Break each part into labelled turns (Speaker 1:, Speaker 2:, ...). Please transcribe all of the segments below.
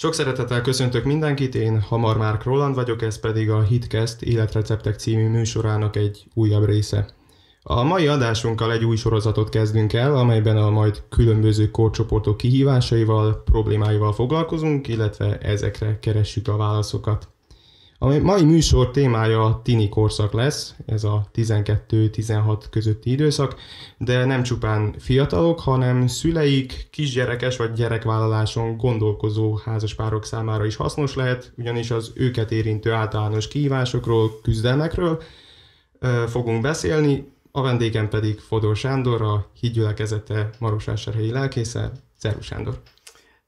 Speaker 1: Sok szeretettel köszöntök mindenkit, én Hamar Márk Roland vagyok, ez pedig a Hitcast Életreceptek című műsorának egy újabb része. A mai adásunkkal egy új sorozatot kezdünk el, amelyben a majd különböző korcsoportok kihívásaival, problémáival foglalkozunk, illetve ezekre keressük a válaszokat. A mai műsor témája a tini korszak lesz, ez a 12-16 közötti időszak, de nem csupán fiatalok, hanem szüleik, kisgyerekes vagy gyerekvállaláson gondolkozó házaspárok számára is hasznos lehet, ugyanis az őket érintő általános kihívásokról, küzdelmekről fogunk beszélni, a vendégem pedig Fodor Sándor, a hídgyülekezete Marosvásárhelyi lelkésze. Szervus Sándor!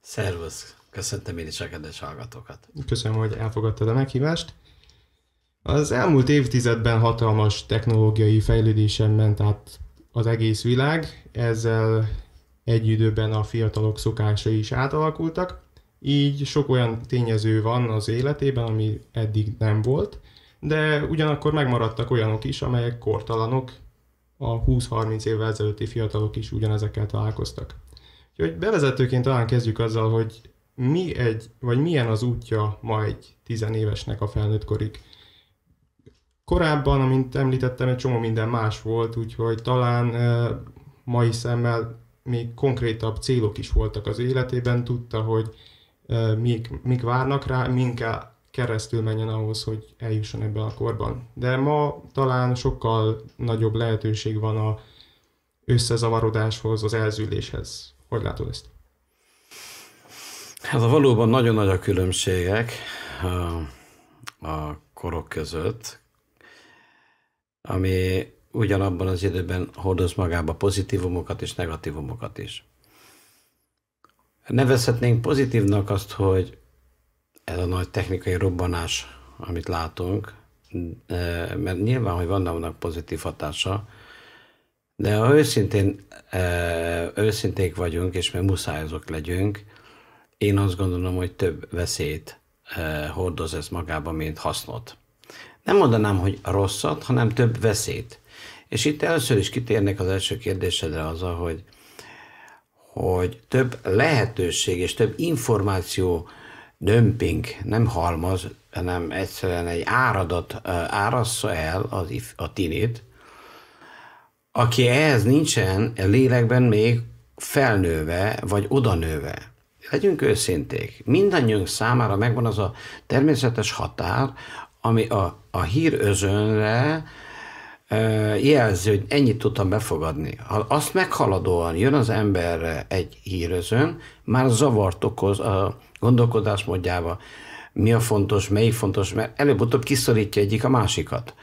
Speaker 2: Szervusz! Köszöntöm én is
Speaker 1: a kedves hallgatókat. Köszönöm, hogy elfogadtad a meghívást. Az elmúlt évtizedben hatalmas technológiai fejlődésen ment át az egész világ, ezzel egy időben a fiatalok szokásai is átalakultak, így sok olyan tényező van az életében, ami eddig nem volt, de ugyanakkor megmaradtak olyanok is, amelyek kortalanok, a 20-30 évvel ezelőtti fiatalok is ugyanezekkel találkoztak. Úgyhogy bevezetőként talán kezdjük azzal, hogy mi egy, vagy milyen az útja ma egy tizenévesnek a felnőttkorig? Korábban, amint említettem, egy csomó minden más volt, úgyhogy talán e, mai szemmel még konkrétabb célok is voltak az életében, tudta, hogy e, mik, mik várnak rá, minket keresztül menjen ahhoz, hogy eljusson ebben a korban. De ma talán sokkal nagyobb lehetőség van a összezavarodáshoz, az elzüléshez. Hogy látod ezt?
Speaker 2: Hát valóban nagyon nagy a különbségek a, a korok között, ami ugyanabban az időben hordoz magába pozitívumokat és negatívumokat is. Nevezhetnénk pozitívnak azt, hogy ez a nagy technikai robbanás, amit látunk, mert nyilván, hogy van annak pozitív hatása, de ha őszintén, őszinték vagyunk, és mert muszáj azok legyünk, én azt gondolom, hogy több veszélyt eh, hordoz ez magában, mint hasznot. Nem mondanám, hogy rosszat, hanem több veszélyt. És itt először is kitérnek az első kérdésedre az, hogy, hogy több lehetőség és több információ dömping nem halmaz, hanem egyszerűen egy áradat eh, árassza el az, a tinét, aki ehhez nincsen lélekben még felnőve vagy odanőve legyünk őszinték, mindannyiunk számára megvan az a természetes határ, ami a, a hír özönre jelzi, hogy ennyit tudtam befogadni. Ha azt meghaladóan jön az emberre egy hírözön, már zavart okoz a gondolkodásmódjába, mi a fontos, melyik fontos, mert előbb-utóbb kiszorítja egyik a másikat.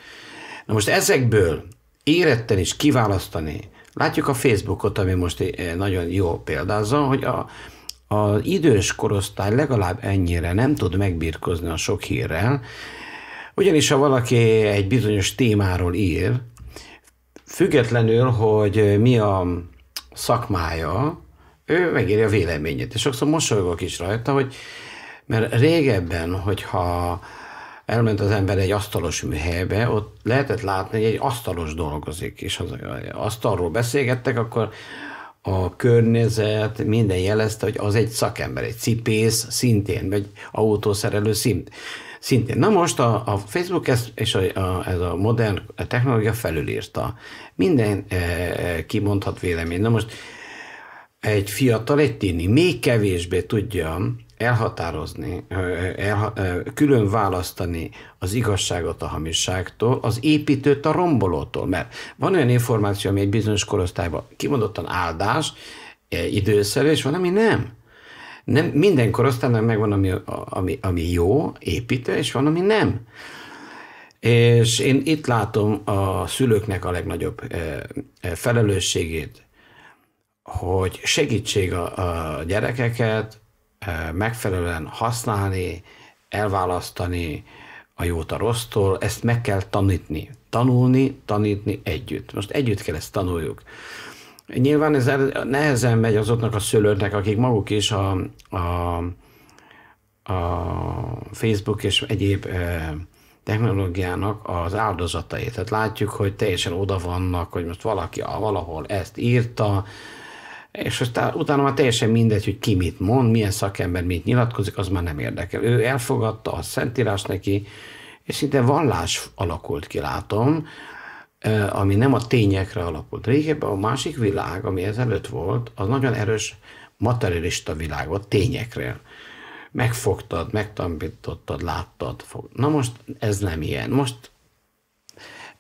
Speaker 2: Na most ezekből éretten is kiválasztani, látjuk a Facebookot, ami most eh, nagyon jó példázza, hogy a, az idős korosztály legalább ennyire nem tud megbírkozni a sok hírrel, ugyanis ha valaki egy bizonyos témáról ír, függetlenül, hogy mi a szakmája, ő megírja a véleményét. És sokszor mosolygok is rajta, hogy mert régebben, hogyha elment az ember egy asztalos műhelybe, ott lehetett látni, hogy egy asztalos dolgozik, és az asztalról beszélgettek, akkor a környezet, minden jelezte, hogy az egy szakember, egy cipész szintén, vagy autószerelő szint, szintén. Na most a, a Facebook ezt, és a, a, ez a modern technológia felülírta. Minden e, e kimondhat vélemény. Na most egy fiatal, egy tini még kevésbé tudja elhatározni, elha, külön választani az igazságot a hamisságtól, az építőt a rombolótól. Mert van olyan információ, ami egy bizonyos korosztályban kimondottan áldás, e, időszerű, és van, ami nem. nem minden korosztálynak megvan, ami, ami, ami jó, építő, és van, ami nem. És én itt látom a szülőknek a legnagyobb e, e, felelősségét, hogy segítség a, a gyerekeket, megfelelően használni, elválasztani a jót a rossztól, ezt meg kell tanítni. Tanulni, tanítni együtt. Most együtt kell ezt tanuljuk. Nyilván ez nehezen megy azoknak a szülőknek, akik maguk is a, a, a Facebook és egyéb technológiának az áldozatai. Tehát látjuk, hogy teljesen oda vannak, hogy most valaki valahol ezt írta, és aztán utána már teljesen mindegy, hogy ki mit mond, milyen szakember mit nyilatkozik, az már nem érdekel. Ő elfogadta a szentírás neki, és szinte vallás alakult ki, látom, ami nem a tényekre alapult. Régebben a másik világ, ami ezelőtt volt, az nagyon erős materialista világ volt, tényekre. Megfogtad, megtanítottad, láttad. Fog. Na most ez nem ilyen. Most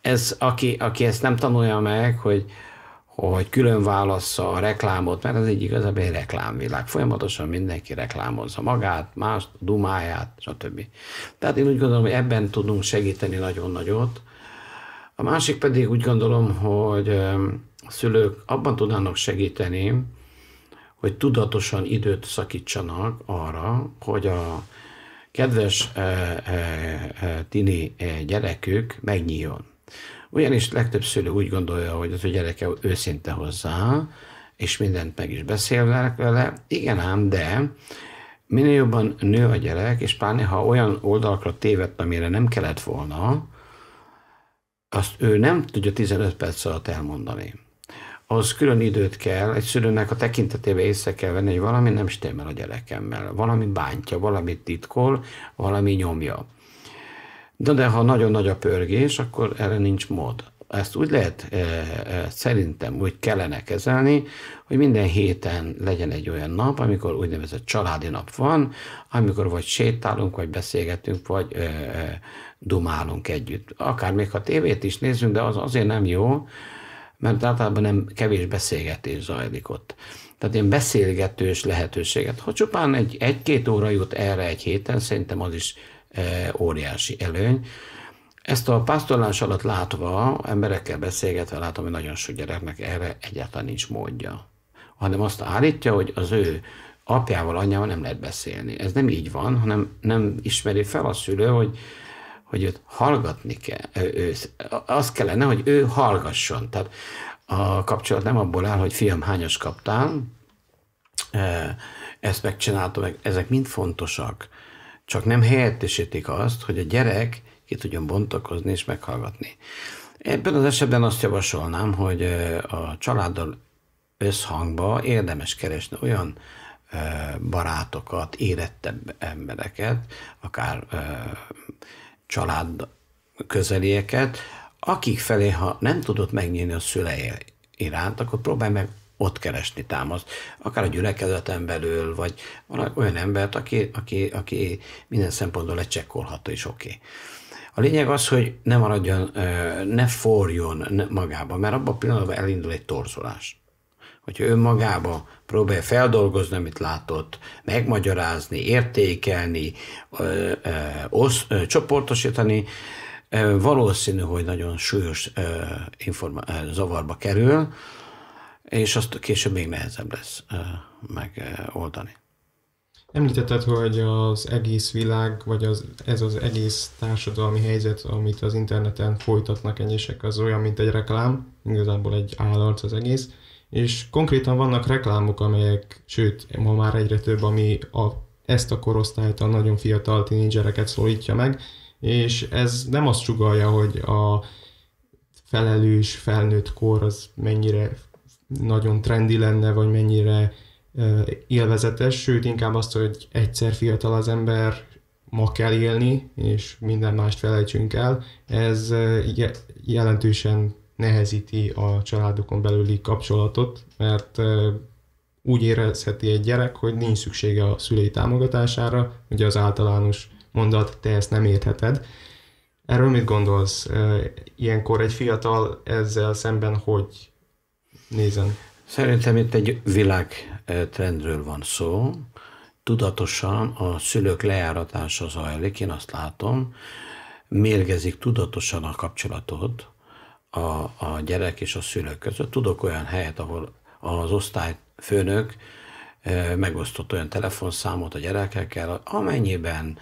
Speaker 2: ez, aki, aki ezt nem tanulja meg, hogy, hogy külön válassza a reklámot, mert ez egy igazából egy reklámvilág. Folyamatosan mindenki reklámozza magát, mást, dumáját, stb. Tehát én úgy gondolom, hogy ebben tudunk segíteni nagyon nagyot. A másik pedig úgy gondolom, hogy a szülők abban tudnának segíteni, hogy tudatosan időt szakítsanak arra, hogy a kedves eh, eh, eh, tini gyerekük megnyíljon. Ugyanis legtöbb szülő úgy gondolja, hogy az a gyereke őszinte hozzá, és mindent meg is beszélnek vele. Igen ám, de minél jobban nő a gyerek, és pláne ha olyan oldalakra tévedt, amire nem kellett volna, azt ő nem tudja 15 perc alatt elmondani. Ahhoz külön időt kell, egy szülőnek a tekintetébe észre kell venni, hogy valami nem stimmel a gyerekemmel, valami bántja, valami titkol, valami nyomja. De, de ha nagyon nagy a pörgés, akkor erre nincs mód. Ezt úgy lehet e, e, szerintem úgy kellene kezelni, hogy minden héten legyen egy olyan nap, amikor úgynevezett családi nap van, amikor vagy sétálunk, vagy beszélgetünk, vagy e, e, dumálunk együtt. Akár még ha tévét is nézzünk, de az azért nem jó, mert általában nem kevés beszélgetés zajlik ott. Tehát ilyen beszélgetős lehetőséget. Ha csupán egy, egy-két óra jut erre egy héten, szerintem az is óriási előny. Ezt a pásztorlás alatt látva, emberekkel beszélgetve látom, hogy nagyon sok gyereknek erre egyáltalán nincs módja. Hanem azt állítja, hogy az ő apjával, anyjával nem lehet beszélni. Ez nem így van, hanem nem ismeri fel a szülő, hogy, hogy őt hallgatni kell. Ő, ő, az kellene, hogy ő hallgasson. Tehát a kapcsolat nem abból áll, hogy fiam, hányas kaptál, ezt megcsináltam, meg ezek mind fontosak csak nem helyettesítik azt, hogy a gyerek ki tudjon bontakozni és meghallgatni. Ebben az esetben azt javasolnám, hogy a családdal összhangba érdemes keresni olyan barátokat, érettebb embereket, akár család közelieket, akik felé, ha nem tudott megnyílni a szüleje iránt, akkor próbálj meg ott keresni támaszt, akár a gyülekezeten belül, vagy olyan embert, aki, aki, aki minden szempontból lecsekkolható is oké. Okay. A lényeg az, hogy ne maradjon, ne forjon magába, mert abban a pillanatban elindul egy torzulás. Hogyha ő magába próbálja feldolgozni, amit látott, megmagyarázni, értékelni, osz, csoportosítani, valószínű, hogy nagyon súlyos informa- zavarba kerül, és azt később még nehezebb lesz megoldani.
Speaker 1: Említetted, hogy az egész világ, vagy az, ez az egész társadalmi helyzet, amit az interneten folytatnak egyesek, az olyan, mint egy reklám, igazából egy állarc az egész, és konkrétan vannak reklámok, amelyek, sőt, ma már egyre több, ami a, ezt a korosztályt, a nagyon fiatal tínédzsereket szólítja meg, és ez nem azt sugalja, hogy a felelős felnőtt kor az mennyire nagyon trendi lenne, vagy mennyire élvezetes, sőt inkább azt, hogy egyszer fiatal az ember, ma kell élni, és minden mást felejtsünk el, ez jelentősen nehezíti a családokon belüli kapcsolatot, mert úgy érezheti egy gyerek, hogy nincs szüksége a szülei támogatására, ugye az általános mondat, te ezt nem értheted. Erről mit gondolsz? Ilyenkor egy fiatal ezzel szemben hogy nézem. Szerintem itt egy
Speaker 2: világtrendről van szó. Tudatosan a szülők lejáratása zajlik, én azt látom, mérgezik tudatosan a kapcsolatot a, a gyerek és a szülők között. Tudok olyan helyet, ahol az osztályfőnök eh, megosztott olyan telefonszámot a gyerekekkel, amennyiben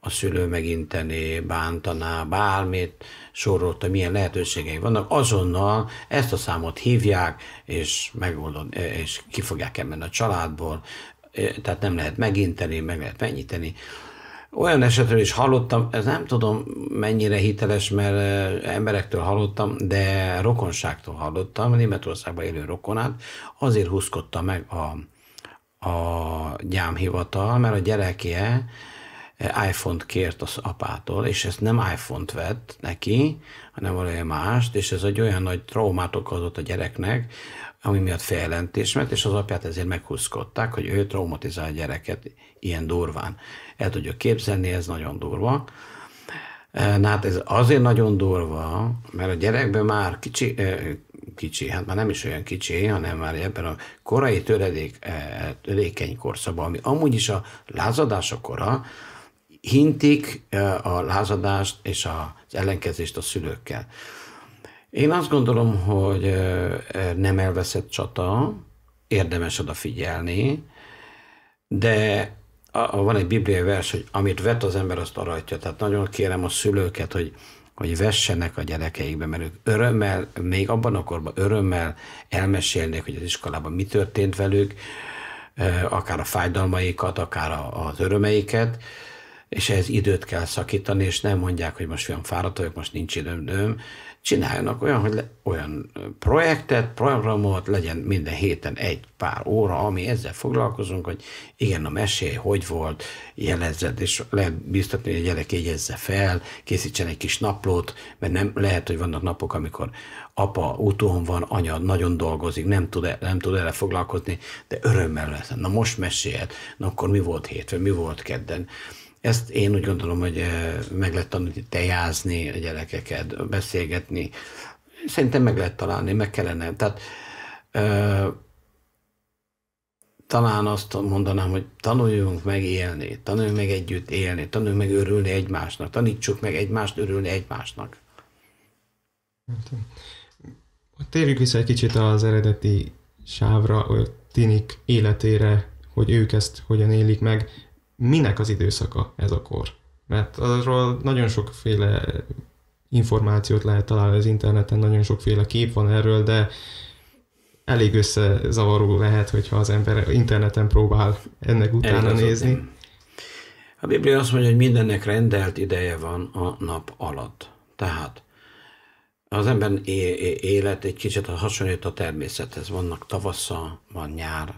Speaker 2: a szülő megintené, bántaná, bármit, sorolta, milyen lehetőségei vannak, azonnal ezt a számot hívják, és megoldod, és kifogják ebben a családból, tehát nem lehet meginteni, meg lehet mennyíteni. Olyan esetről is hallottam, ez nem tudom mennyire hiteles, mert emberektől hallottam, de rokonságtól hallottam, Németországban élő rokonát, azért húzkodta meg a, a gyámhivatal, mert a gyerekje iPhone-t kért az apától, és ezt nem iPhone-t vett neki, hanem valami mást, és ez egy olyan nagy traumát okozott a gyereknek, ami miatt feljelentés mert és az apját ezért meghúzkodták, hogy ő traumatizál a gyereket ilyen durván. El tudjuk képzelni, ez nagyon durva. E, na hát ez azért nagyon durva, mert a gyerekben már kicsi, e, kicsi, hát már nem is olyan kicsi, hanem már ebben a korai töredék, e, törékeny korszakban, ami amúgy is a lázadás a kora, hintik eh, a lázadást és az ellenkezést a szülőkkel. Én azt gondolom, hogy eh, eh, nem elveszett csata, érdemes odafigyelni, de van egy bibliai vers, hogy amit vet az ember, azt aratja. Tehát nagyon kérem a szülőket, hogy, hogy vessenek a gyerekeikbe, mert ők örömmel, még abban a korban örömmel elmesélnék, hogy az iskolában mi történt velük, akár a fájdalmaikat, akár az örömeiket, és ehhez időt kell szakítani, és nem mondják, hogy most olyan fáradt vagyok, most nincs időm, dőm. Csináljanak olyan, hogy le, olyan projektet, programot, legyen minden héten egy pár óra, ami ezzel foglalkozunk, hogy igen, a mesély hogy volt, jelezzed, és lehet biztatni, hogy a gyerek jegyezze fel, készítsen egy kis naplót, mert nem lehet, hogy vannak napok, amikor apa úton van, anya nagyon dolgozik, nem tud, el, nem tud erre foglalkozni, de örömmel lesz. Na most mesélt, na akkor mi volt hétfőn, mi volt kedden ezt én úgy gondolom, hogy eh, meg lehet tanulni tejázni a gyerekeket, beszélgetni. Szerintem meg lehet találni, meg kellene. Tehát ö, eh, talán azt mondanám, hogy tanuljunk meg élni, tanuljunk meg együtt élni, tanuljunk meg örülni egymásnak, tanítsuk meg egymást örülni egymásnak.
Speaker 1: Térjük vissza egy kicsit az eredeti sávra, a tinik életére, hogy ők ezt hogyan élik meg minek az időszaka ez a kor. Mert arról nagyon sokféle információt lehet találni az interneten, nagyon sokféle kép van erről, de elég összezavaró lehet, hogyha az ember interneten próbál ennek utána Elgazott. nézni.
Speaker 2: A Biblia azt mondja, hogy mindennek rendelt ideje van a nap alatt. Tehát az ember élet egy kicsit hasonlít a természethez. Vannak tavasza, van nyár,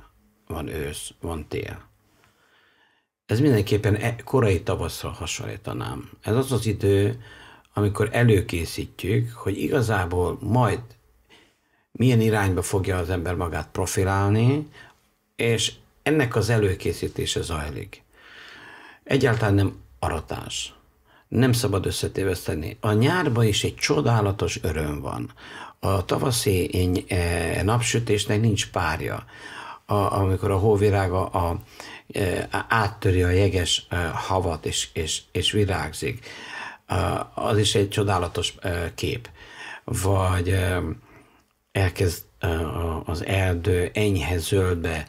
Speaker 2: van ősz, van tél ez mindenképpen e, korai tavaszra hasonlítanám. Ez az az idő, amikor előkészítjük, hogy igazából majd milyen irányba fogja az ember magát profilálni, és ennek az előkészítése zajlik. Egyáltalán nem aratás. Nem szabad összetéveszteni. A nyárban is egy csodálatos öröm van. A tavaszi eh, napsütésnek nincs párja. A, amikor a hóvirága a áttöri a jeges havat, és, és, és virágzik. Az is egy csodálatos kép. Vagy elkezd az erdő enyhe zöldbe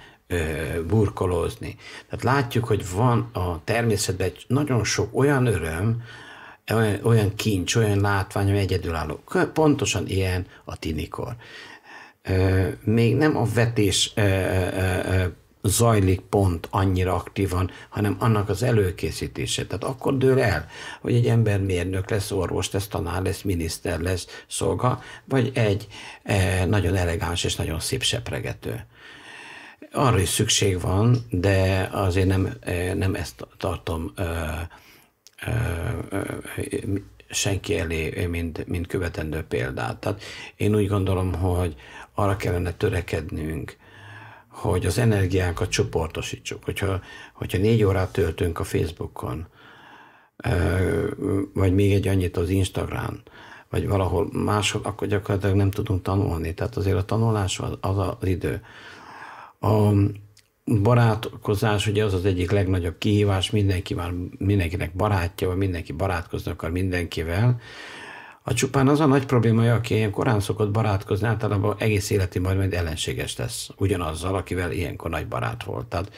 Speaker 2: burkolózni. Tehát látjuk, hogy van a természetben nagyon sok olyan öröm, olyan, olyan kincs, olyan látvány, ami egyedülálló. Pontosan ilyen a tinikor. Még nem a vetés zajlik pont annyira aktívan, hanem annak az előkészítése. Tehát akkor dől el, hogy egy ember mérnök lesz, orvos lesz, tanár lesz, miniszter lesz, szolga, vagy egy e, nagyon elegáns és nagyon szép sepregető. Arra is szükség van, de azért nem, e, nem ezt tartom e, e, e senki elé, mint, mint követendő példát. Tehát én úgy gondolom, hogy arra kellene törekednünk, hogy az energiánkat csoportosítsuk. Hogyha, hogyha négy órát töltünk a Facebookon, vagy még egy annyit az Instagram, vagy valahol máshol, akkor gyakorlatilag nem tudunk tanulni. Tehát azért a tanulás az az, az idő. A barátkozás ugye az az egyik legnagyobb kihívás, mindenki már, mindenkinek barátja, vagy mindenki barátkozni akar mindenkivel, a csupán az a nagy probléma, aki ilyen korán szokott barátkozni, általában egész életi majd majd ellenséges lesz ugyanazzal, akivel ilyenkor nagy barát volt. Tehát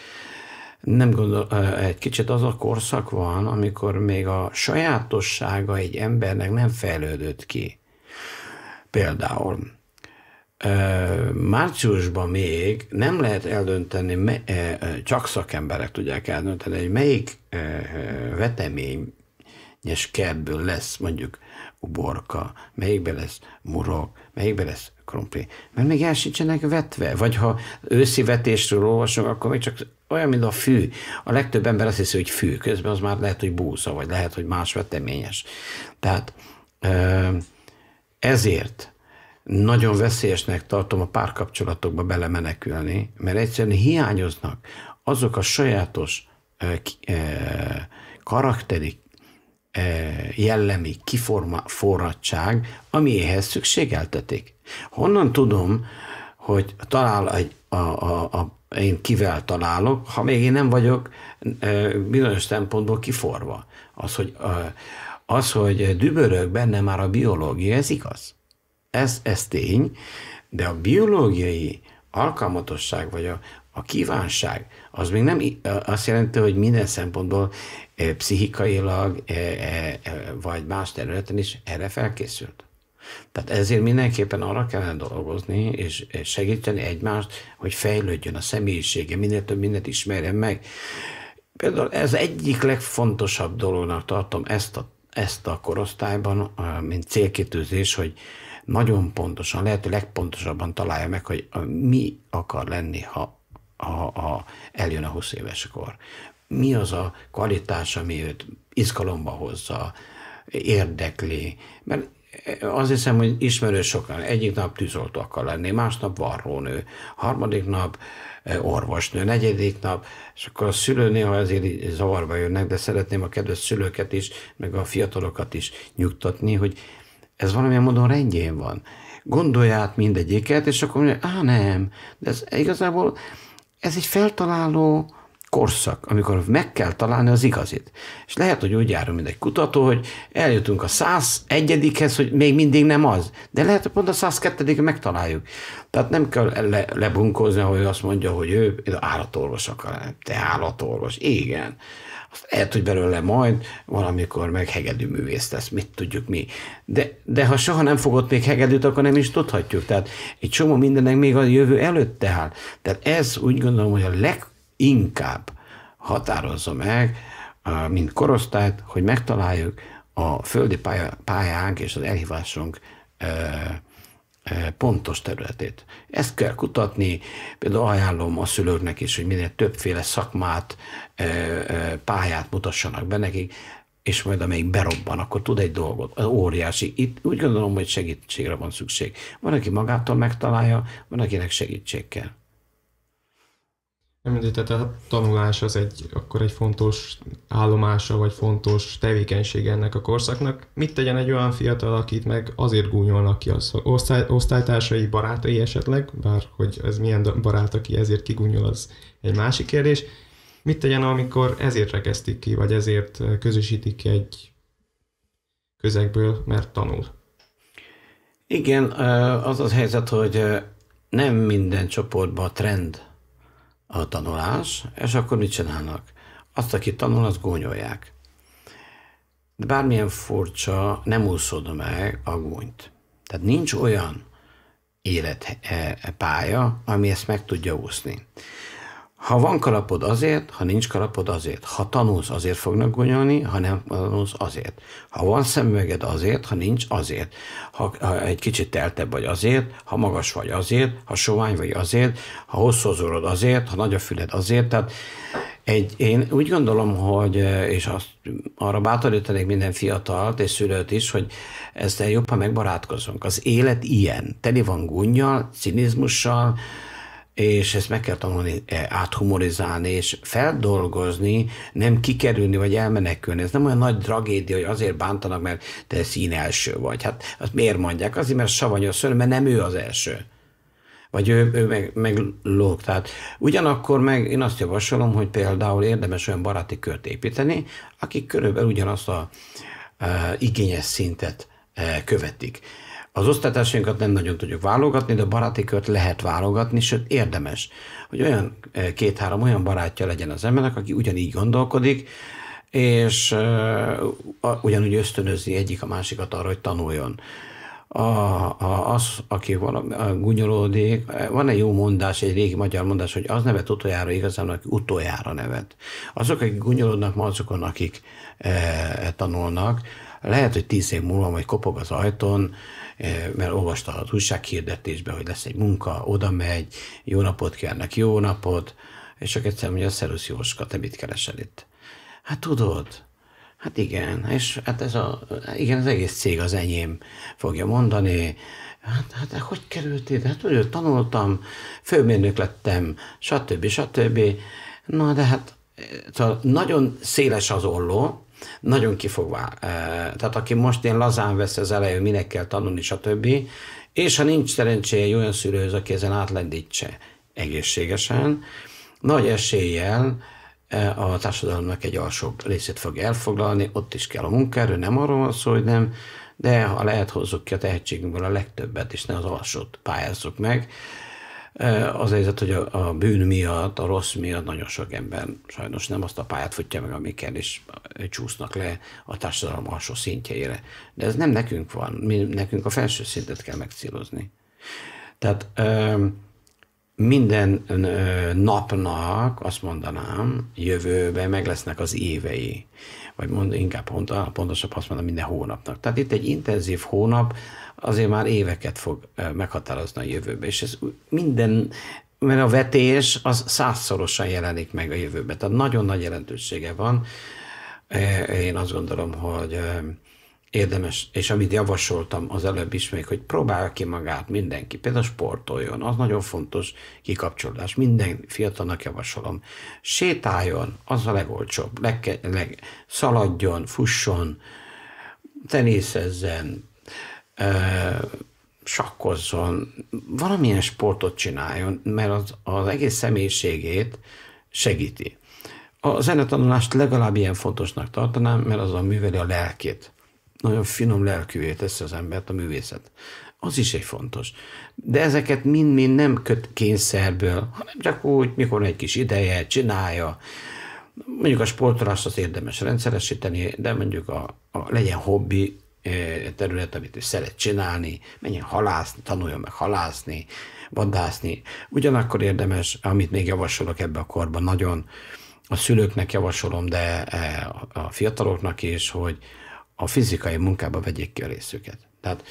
Speaker 2: nem gondol, egy kicsit az a korszak van, amikor még a sajátossága egy embernek nem fejlődött ki. Például márciusban még nem lehet eldönteni, csak szakemberek tudják eldönteni, hogy melyik veteményes kertből lesz mondjuk uborka, melyikbe lesz murok, melyikbe lesz krumpli. Mert még el sincsenek vetve. Vagy ha őszi vetésről olvasunk, akkor még csak olyan, mint a fű. A legtöbb ember azt hiszi, hogy fű, közben az már lehet, hogy búza, vagy lehet, hogy más veteményes. Tehát ezért nagyon veszélyesnek tartom a párkapcsolatokba belemenekülni, mert egyszerűen hiányoznak azok a sajátos karakterik, jellemi kiforratság, amihez szükségeltetik. Honnan tudom, hogy talál egy, a, a, a, én kivel találok, ha még én nem vagyok bizonyos szempontból kiforva. Az, hogy, az, hogy dübörög benne már a biológia, ez igaz. Ez, ez tény, de a biológiai alkalmatosság, vagy a, a kívánság, az még nem azt jelenti, hogy minden szempontból pszichikailag, vagy más területen is erre felkészült. Tehát ezért mindenképpen arra kellene dolgozni, és segíteni egymást, hogy fejlődjön a személyisége, minél több mindent ismerjen meg. Például ez egyik legfontosabb dolognak tartom ezt a, ezt a korosztályban, mint célkitűzés, hogy nagyon pontosan, lehető legpontosabban találja meg, hogy mi akar lenni, ha, ha, ha eljön a 20 éves kor mi az a kvalitás, ami őt izgalomba hozza, érdekli. Mert azt hiszem, hogy ismerő sokan. Egyik nap tűzoltó akar lenni, másnap varrónő, harmadik nap orvosnő, negyedik nap, és akkor a szülő néha azért zavarba jönnek, de szeretném a kedves szülőket is, meg a fiatalokat is nyugtatni, hogy ez valamilyen módon rendjén van. Gondolj át mindegyiket, és akkor mondja, á nem, de ez igazából ez egy feltaláló, korszak, amikor meg kell találni az igazit. És lehet, hogy úgy járunk, mint egy kutató, hogy eljutunk a 101-hez, hogy még mindig nem az. De lehet, hogy pont a 102 megtaláljuk. Tehát nem kell le, lebunkózni, hogy azt mondja, hogy ő állatorvos akar Te állatorvos. Igen. Azt lehet, hogy belőle majd valamikor meg hegedűművész lesz, mit tudjuk mi. De, de ha soha nem fogott még hegedűt, akkor nem is tudhatjuk. Tehát egy csomó mindennek még a jövő előtt tehát. Tehát ez úgy gondolom, hogy a leg inkább határozza meg, mint korosztályt, hogy megtaláljuk a földi pályánk és az elhívásunk pontos területét. Ezt kell kutatni, például ajánlom a szülőknek is, hogy minél többféle szakmát, pályát mutassanak be nekik, és majd amelyik berobban, akkor tud egy dolgot. Az óriási. Itt úgy gondolom, hogy segítségre van szükség. Van, aki magától megtalálja, van, akinek segítség kell.
Speaker 1: Nem mindegy, tehát a tanulás az egy, akkor egy fontos állomása, vagy fontos tevékenység ennek a korszaknak. Mit tegyen egy olyan fiatal, akit meg azért gúnyolnak ki az osztály, osztálytársai, barátai esetleg, bár hogy ez milyen barát, aki ezért kigúnyol, az egy másik kérdés. Mit tegyen, amikor ezért rekesztik ki, vagy ezért közösítik ki egy közegből, mert tanul?
Speaker 2: Igen, az az helyzet, hogy nem minden csoportban trend a tanulás, és akkor mit csinálnak? Azt, aki tanul, azt gónyolják. De bármilyen furcsa, nem úszod meg a gúnyt. Tehát nincs olyan életpálya, e, e, ami ezt meg tudja úszni. Ha van kalapod azért, ha nincs kalapod azért. Ha tanulsz, azért fognak gonyolni, ha nem tanulsz, azért. Ha van szemüveged azért, ha nincs, azért. Ha, ha egy kicsit teltebb vagy azért, ha magas vagy azért, ha sovány vagy azért, ha hosszú az orrod azért, ha nagy a füled azért. Tehát egy, én úgy gondolom, hogy, és azt, arra bátorítanék minden fiatalt és szülőt is, hogy ezzel jobb, ha megbarátkozunk. Az élet ilyen. Teli van gunnyal, cinizmussal, és ezt meg kell tanulni eh, áthumorizálni, és feldolgozni, nem kikerülni, vagy elmenekülni. Ez nem olyan nagy tragédia, hogy azért bántanak, mert te szín első vagy. Hát azt hát miért mondják? Azért, mert savanyú szörny, mert nem ő az első vagy ő, ő meg, meg lóg. Tehát ugyanakkor meg én azt javasolom, hogy például érdemes olyan baráti kört építeni, akik körülbelül ugyanazt a eh, igényes szintet eh, követik az osztálytársainkat nem nagyon tudjuk válogatni, de a baráti kört lehet válogatni, sőt érdemes, hogy olyan e, két-három olyan barátja legyen az embernek, aki ugyanígy gondolkodik, és uh, ugyanúgy ösztönözni egyik a másikat arra, hogy tanuljon. A, a, az, aki valami, a gúnyolódik, e, van egy jó mondás, egy régi magyar mondás, hogy az nevet utoljára igazán, aki utoljára nevet. Azok, akik gúnyolódnak, ma azokon, akik e, tanulnak, lehet, hogy tíz év múlva majd kopog az ajtón, mert olvasta az újsághirdetésbe, hogy lesz egy munka, oda megy, jó napot kérnek, jó napot, és csak egyszer mondja, szerusz Jóska, te mit keresel itt? Hát tudod, hát igen, és hát ez a, igen, az egész cég az enyém, fogja mondani, hát, hát hogy került ide? Hát hogy tanultam, főmérnök lettem, stb. stb. Na, de hát szóval nagyon széles az olló, nagyon ki fog eh, Tehát aki most ilyen lazán vesz az elején, minek kell tanulni, stb. És ha nincs szerencséje olyan szülőhöz, aki ezen átlendítse egészségesen, nagy eséllyel eh, a társadalomnak egy alsó részét fog elfoglalni, ott is kell a munkaerő, nem arról van szó, hogy nem, de ha lehet hozzuk ki a tehetségünkből a legtöbbet, és ne az alsót pályázzuk meg, az helyzet, hogy a, a bűn miatt, a rossz miatt nagyon sok ember sajnos nem azt a pályát futja meg, amikkel is csúsznak le a társadalom alsó szintjeire. De ez nem nekünk van, mi, nekünk a felső szintet kell megcélozni. Tehát minden napnak azt mondanám, jövőben meg lesznek az évei, vagy mond, inkább pont, pontosabb, azt mondanám, minden hónapnak. Tehát itt egy intenzív hónap, azért már éveket fog meghatározni a jövőbe. És ez minden, mert a vetés az százszorosan jelenik meg a jövőbe. Tehát nagyon nagy jelentősége van. Én azt gondolom, hogy érdemes, és amit javasoltam az előbb is még, hogy próbálja ki magát mindenki, például sportoljon, az nagyon fontos kikapcsolás, minden fiatalnak javasolom. Sétáljon, az a legolcsóbb, leg, leg, szaladjon, fusson, tenészezzen, sakkozzon, valamilyen sportot csináljon, mert az, az egész személyiségét segíti. A zenetanulást legalább ilyen fontosnak tartanám, mert az a műveli a lelkét. Nagyon finom lelkűvé teszi az embert a művészet. Az is egy fontos. De ezeket mind-mind nem köt kényszerből, hanem csak úgy, mikor egy kis ideje, csinálja. Mondjuk a sportolást az érdemes rendszeresíteni, de mondjuk a, a legyen hobbi, terület, amit ő szeret csinálni, menjen halászni, tanuljon meg halászni, vadászni. Ugyanakkor érdemes, amit még javasolok ebbe a korban nagyon, a szülőknek javasolom, de e, a fiataloknak is, hogy a fizikai munkába vegyék ki a részüket. Tehát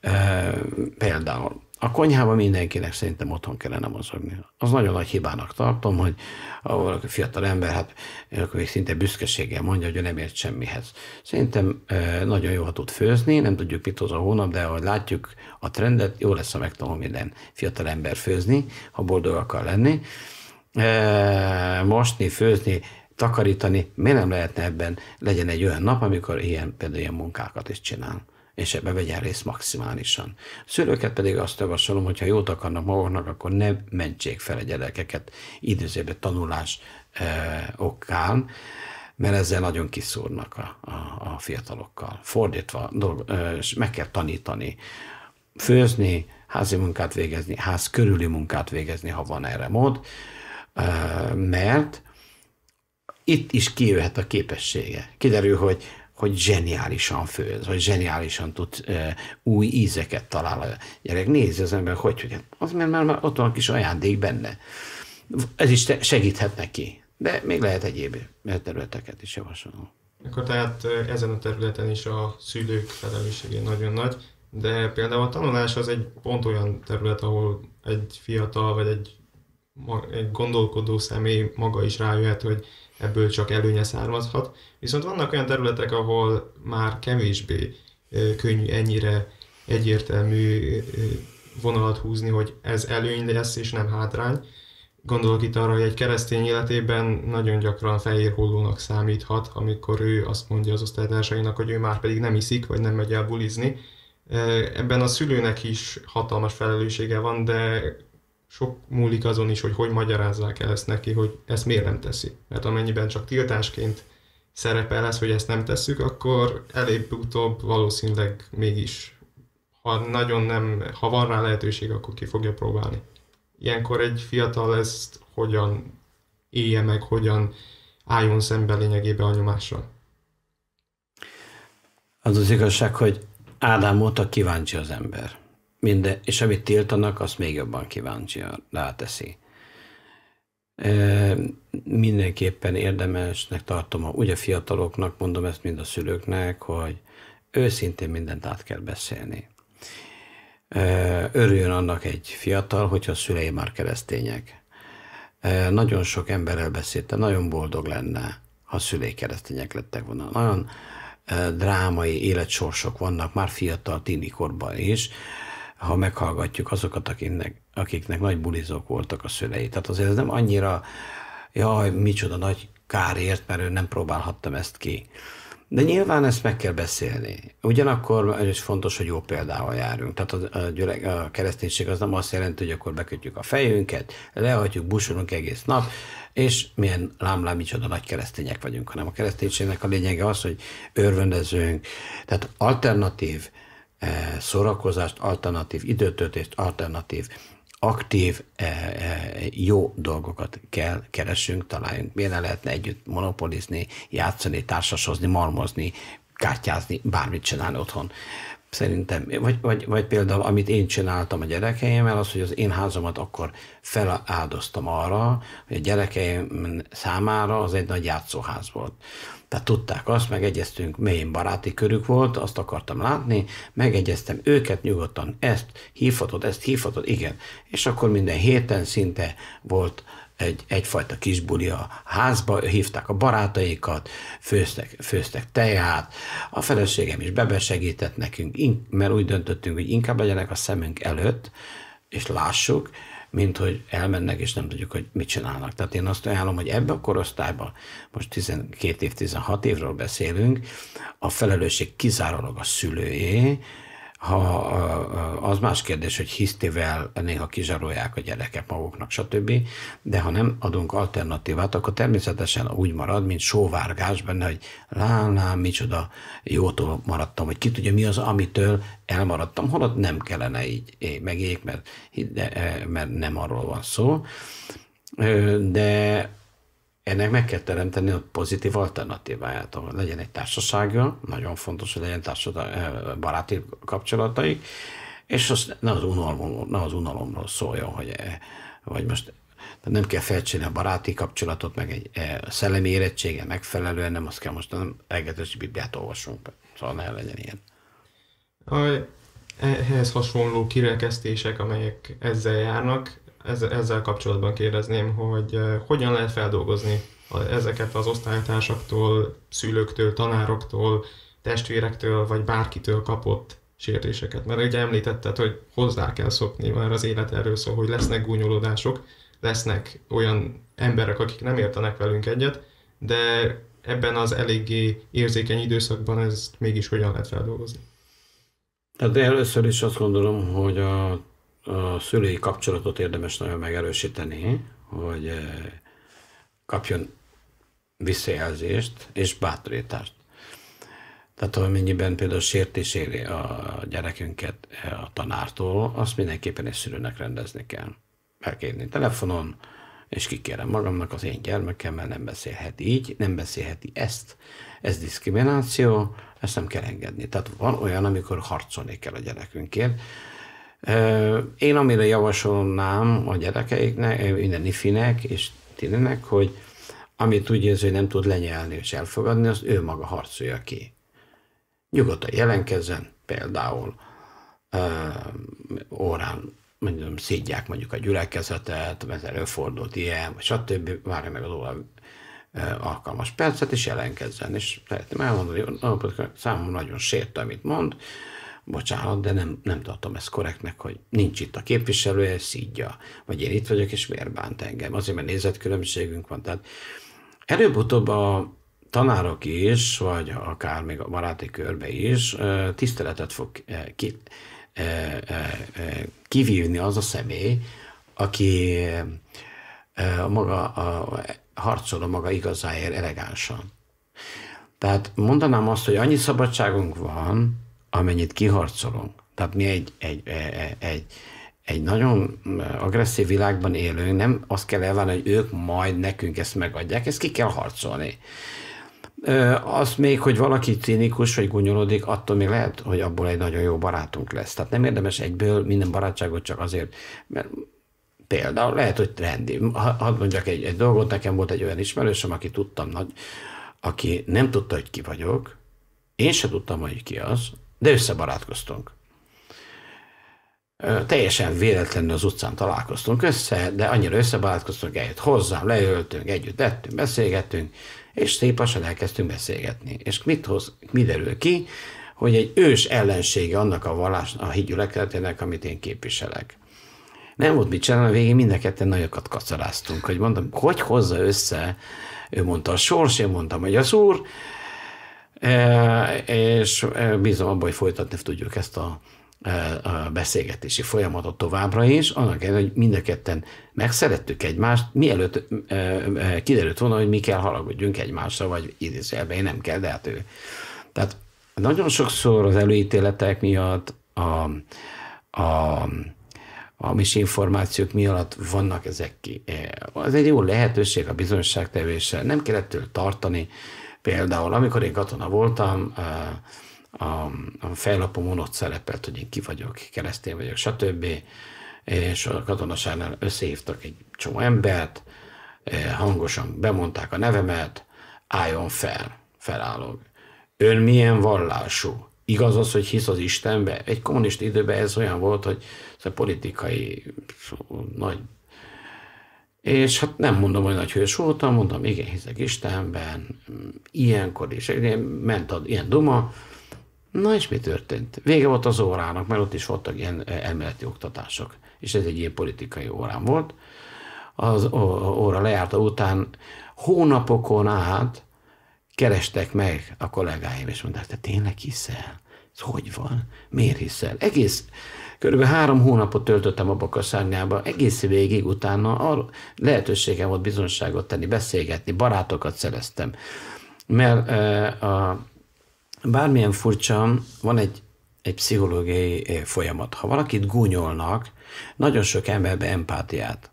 Speaker 2: e, például a konyhában mindenkinek szerintem otthon kellene mozogni. Az nagyon nagy hibának tartom, hogy a fiatal ember, hát akkor még szinte büszkeséggel mondja, hogy ő nem ért semmihez. Szerintem eh, nagyon ha tud főzni, nem tudjuk mit hoz a hónap, de ahogy látjuk a trendet, jó lesz, ha megtanul minden fiatal ember főzni, ha boldog akar lenni. Eh, mosni, főzni, takarítani, miért nem lehetne ebben legyen egy olyan nap, amikor ilyen, például ilyen munkákat is csinál és ebbe vegyen részt maximálisan. A szülőket pedig azt javasolom, hogy ha jót akarnak maguknak, akkor ne mentsék fel a gyerekeket időzébe tanulás e, okán, mert ezzel nagyon kiszúrnak a, a, a fiatalokkal. Fordítva, dolg, e, meg kell tanítani, főzni, házi munkát végezni, ház körüli munkát végezni, ha van erre mód, e, mert itt is kijöhet a képessége. Kiderül, hogy hogy zseniálisan főz, vagy zseniálisan tud e, új ízeket találni. A gyerek Nézze az ember, hogy, hogy az mert már, már ott van a kis ajándék benne. Ez is segíthet neki, de még lehet egyéb területeket is javasolnom.
Speaker 1: Akkor tehát ezen a területen is a szülők felelőssége nagyon nagy, de például a tanulás az egy pont olyan terület, ahol egy fiatal vagy egy egy gondolkodó személy maga is rájöhet, hogy ebből csak előnye származhat. Viszont vannak olyan területek, ahol már kevésbé könnyű ennyire egyértelmű vonalat húzni, hogy ez előny lesz és nem hátrány. Gondolok itt arra, hogy egy keresztény életében nagyon gyakran fehér hollónak számíthat, amikor ő azt mondja az osztálytársainak, hogy ő már pedig nem iszik, vagy nem megy el bulizni. Ebben a szülőnek is hatalmas felelőssége van, de sok múlik azon is, hogy hogy magyarázzák el ezt neki, hogy ezt miért nem teszi. Mert amennyiben csak tiltásként szerepel ez, hogy ezt nem tesszük, akkor előbb-utóbb valószínűleg mégis, ha nagyon nem, ha van rá lehetőség, akkor ki fogja próbálni. Ilyenkor egy fiatal ezt hogyan élje meg, hogyan álljon szembe lényegében a nyomással.
Speaker 2: Az az igazság, hogy Ádám óta kíváncsi az ember minden, és amit tiltanak, azt még jobban kíváncsi ráteszi. E, mindenképpen érdemesnek tartom, a, úgy a fiataloknak, mondom ezt mind a szülőknek, hogy őszintén mindent át kell beszélni. E, örüljön annak egy fiatal, hogyha a szülei már keresztények. E, nagyon sok emberrel beszélte, nagyon boldog lenne, ha szülei keresztények lettek volna. Nagyon drámai életsorsok vannak már fiatal tinikorban is, ha meghallgatjuk azokat, akiknek, akiknek nagy bulizók voltak a szülei. Tehát azért ez nem annyira, jaj, micsoda nagy kárért, mert ő nem próbálhattam ezt ki. De nyilván ezt meg kell beszélni. Ugyanakkor is fontos, hogy jó példával járunk. Tehát a, a, györeg, a kereszténység az nem azt jelenti, hogy akkor bekötjük a fejünket, lehagyjuk, busulunk egész nap, és milyen lámlám, micsoda nagy keresztények vagyunk, hanem a kereszténységnek a lényege az, hogy örvendezünk. Tehát alternatív, E, szórakozást, alternatív időtöltést, alternatív aktív, e, e, jó dolgokat kell keresünk, találjunk. Miért lehetne együtt monopolizni, játszani, társasozni, malmozni, kártyázni, bármit csinálni otthon. Szerintem, vagy, vagy, vagy például, amit én csináltam a gyerekeimmel, az, hogy az én házamat akkor feláldoztam arra, hogy a gyerekeim számára az egy nagy játszóház volt. Tehát tudták azt, megegyeztünk, mélyen baráti körük volt, azt akartam látni, megegyeztem őket nyugodtan, ezt hívhatod, ezt hívhatod, igen. És akkor minden héten szinte volt egy, egyfajta kis buli a házba, hívták a barátaikat, főztek, főztek teját, a feleségem is bebesegített nekünk, mert úgy döntöttünk, hogy inkább legyenek a szemünk előtt, és lássuk, mint hogy elmennek, és nem tudjuk, hogy mit csinálnak. Tehát én azt ajánlom, hogy ebbe a korosztályba, most 12 év, 16 évről beszélünk, a felelősség kizárólag a szülőjé, ha az más kérdés, hogy hisztivel néha kizsarolják a gyerekek maguknak, stb. De ha nem adunk alternatívát, akkor természetesen úgy marad, mint sóvárgás benne, hogy lám, micsoda jótól maradtam, hogy ki tudja, mi az, amitől elmaradtam, holott nem kellene így megék, mert, e, mert nem arról van szó. De ennek meg kell teremteni a pozitív alternatíváját, ahol legyen egy társasága, nagyon fontos, hogy legyen eh, baráti kapcsolataik, és az, ne, az unalom, ne az unalomról szóljon, hogy eh, vagy most nem kell felcsinálni a baráti kapcsolatot, meg egy eh, szellemi érettsége megfelelően, nem azt kell most, nem elgetős
Speaker 1: Bibliát olvasunk, szóval ne legyen ilyen. A, ehhez hasonló kirekesztések, amelyek ezzel járnak, ezzel kapcsolatban kérdezném, hogy eh, hogyan lehet feldolgozni ezeket az osztálytársaktól, szülőktől, tanároktól, testvérektől, vagy bárkitől kapott sértéseket. Mert ugye említetted, hogy hozzá kell szokni, mert az élet erről szól, hogy lesznek gúnyolódások, lesznek olyan emberek, akik nem értenek velünk egyet, de ebben az eléggé érzékeny időszakban ezt mégis hogyan lehet feldolgozni?
Speaker 2: Tehát először is azt gondolom, hogy a a szülői kapcsolatot érdemes nagyon megerősíteni, hogy eh, kapjon visszajelzést és bátorítást. Tehát amennyiben például sértés éri a gyerekünket eh, a tanártól, azt mindenképpen egy szülőnek rendezni kell. Elkérni telefonon, és kikérem magamnak, az én gyermekemmel nem beszélhet így, nem beszélheti ezt. Ez diszkrimináció, ezt nem kell engedni. Tehát van olyan, amikor harcolni kell a gyerekünkért, én amire javasolnám a gyerekeiknek, minden ifinek és tininek, hogy amit úgy érzi, hogy nem tud lenyelni és elfogadni, az ő maga harcolja ki. Nyugodtan jelenkezzen, például órán mondjuk szidják mondjuk a gyülekezetet, mert előfordult ilyen, stb. Várja meg az óra alkalmas percet, és jelenkezzen. És szeretném elmondani, hogy számomra nagyon sért, amit mond, bocsánat, de nem, nem tartom ezt korrektnek, hogy nincs itt a képviselője, szídja, vagy én itt vagyok, és miért bánt engem. Azért, mert nézetkülönbségünk van. Tehát előbb-utóbb a tanárok is, vagy akár még a baráti körbe is tiszteletet fog ki, kivívni az a személy, aki a maga, a, harcol a maga igazáért elegánsan. Tehát mondanám azt, hogy annyi szabadságunk van, amennyit kiharcolunk. Tehát mi egy, egy, e, e, egy, egy nagyon e, agresszív világban élünk, nem azt kell elvárni, hogy ők majd nekünk ezt megadják, ezt ki kell harcolni. Az még, hogy valaki cinikus vagy gunyolódik, attól még lehet, hogy abból egy nagyon jó barátunk lesz. Tehát nem érdemes egyből minden barátságot csak azért, mert például lehet, hogy trendi. Hadd mondjak egy, egy dolgot, nekem volt egy olyan ismerősöm, aki tudtam, nagy, aki nem tudta, hogy ki vagyok, én se tudtam, hogy ki az, de összebarátkoztunk. Teljesen véletlenül az utcán találkoztunk össze, de annyira összebarátkoztunk, eljött hozzám, leöltünk, együtt vettünk, beszélgettünk, és szép lassan elkezdtünk beszélgetni. És mit hoz, mi derül ki? Hogy egy ős ellensége annak a vallás, a hídgyülekezetének, amit én képviselek. Nem volt mit csinálni, a végén mind a ketten nagyokat kacaráztunk, hogy mondom, hogy hozza össze, ő mondta a sors, én mondtam, hogy az úr, E, és e, bízom abban, hogy folytatni tudjuk ezt a, e, a beszélgetési folyamatot továbbra is, annak ellenére, hogy mind a ketten megszerettük egymást, mielőtt kiderült volna, hogy mi kell haragudjunk egymásra, vagy idézőjelben én nem kell, de hát ő. Tehát nagyon sokszor az előítéletek miatt, a, a, a misinformációk miatt vannak ezek ki. Az egy jó lehetőség a bizonyságtevésre, nem kell ettől tartani, Például, amikor én katona voltam, a, fejlapomon ott szerepelt, hogy én ki vagyok, keresztény vagyok, stb. És a katonaságnál összehívtak egy csomó embert, hangosan bemondták a nevemet, álljon fel, felállok. Ön milyen vallású? Igaz az, hogy hisz az Istenbe? Egy kommunista időben ez olyan volt, hogy ez a politikai nagy és hát nem mondom, hogy nagy hős voltam, mondom, igen, hiszek Istenben, ilyenkor is, ment az ilyen duma. Na és mi történt? Vége volt az órának, mert ott is voltak ilyen e, elméleti oktatások, és ez egy ilyen politikai órán volt. Az óra lejárta után hónapokon át kerestek meg a kollégáim, és mondták, te tényleg hiszel? Ez hogy van? Miért hiszel? Egész Körülbelül három hónapot töltöttem a Bakasárgába, egész végig utána arra lehetőségem volt bizonságot tenni, beszélgetni, barátokat szereztem. Mert e, a, bármilyen furcsa, van egy, egy pszichológiai e, folyamat. Ha valakit gúnyolnak, nagyon sok emberbe empátiát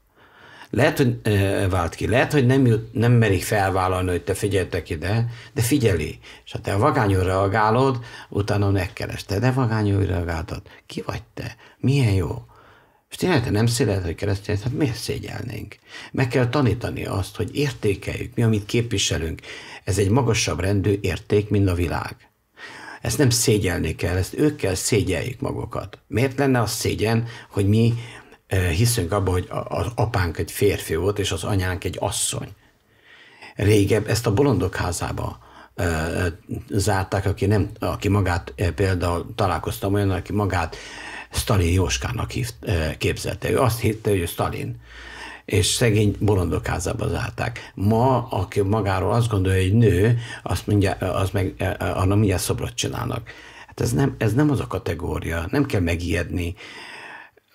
Speaker 2: lehet, hogy vált ki, lehet, hogy nem, jut, nem merik felvállalni, hogy te figyeltek ide, de figyeli. És ha te vagányul reagálod, utána megkerested, de vagányul reagáltad. Ki vagy te? Milyen jó? És tényleg te nem széled, hogy keresztény, hát miért szégyelnénk? Meg kell tanítani azt, hogy értékeljük, mi, amit képviselünk. Ez egy magasabb rendű érték, mint a világ. Ezt nem szégyelni kell, ezt ők kell szégyeljük magukat. Miért lenne az szégyen, hogy mi Eh, hiszünk abba, hogy az apánk egy férfi volt, és az anyánk egy asszony. Régebb ezt a bolondok házába eh, zárták, aki, nem, aki magát, eh, például találkoztam olyan, aki magát Stalin Jóskának hív, képzelte. Ő azt hitte, hogy ő Stalin és szegény bolondok házába zárták. Ma, aki magáról azt gondolja, hogy nő, azt mondja, az meg, annak mindjárt szobrot csinálnak. Hát ez nem, ez nem az a kategória, nem kell megijedni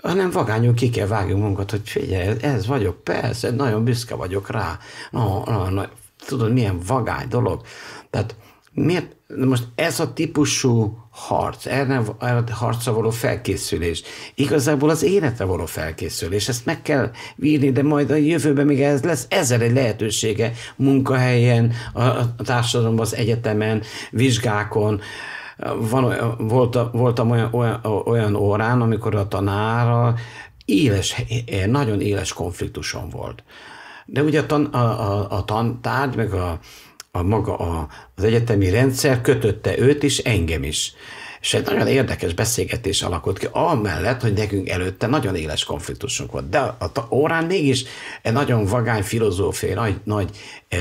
Speaker 2: hanem vagányul ki kell vágjunk magunkat, hogy figyelj, ez vagyok, persze, nagyon büszke vagyok rá. Na, na, na, tudod, milyen vagány dolog. Tehát miért, most ez a típusú harc, erre, erre harcra való felkészülés, igazából az életre való felkészülés, ezt meg kell vírni, de majd a jövőben még ez lesz ezer egy lehetősége munkahelyen, a, a társadalomban, az egyetemen, vizsgákon, van, volt, voltam olyan, olyan, olyan órán, amikor a tanárral éles, eh, nagyon éles konfliktusom volt. De ugye a, tan, a, a, a tantárgy, meg a, a maga a, az egyetemi rendszer kötötte őt is, engem is és egy nagyon érdekes beszélgetés alakult ki, amellett, hogy nekünk előtte nagyon éles konfliktusunk volt. De a órán mégis egy nagyon vagány filozófiai, nagy, nagy e,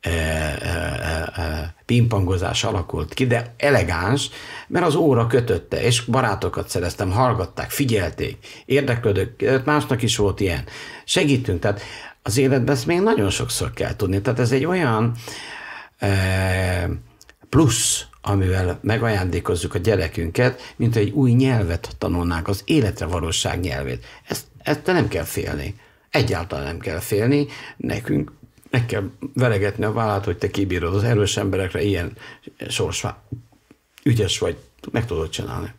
Speaker 2: e, e, pingpongozás alakult ki, de elegáns, mert az óra kötötte, és barátokat szereztem, hallgatták, figyelték, érdeklődők, eh, másnak is volt ilyen. Segítünk, tehát az életben ezt még nagyon sokszor kell tudni. Tehát ez egy olyan eh, plusz, amivel megajándékozzuk a gyerekünket, mint egy új nyelvet tanulnánk, az életre valóság nyelvét. Ezt, ezt nem kell félni. Egyáltalán nem kell félni. Nekünk meg kell veregetni a vállát, hogy te kibírod az erős emberekre ilyen sors ügyes vagy, meg tudod csinálni.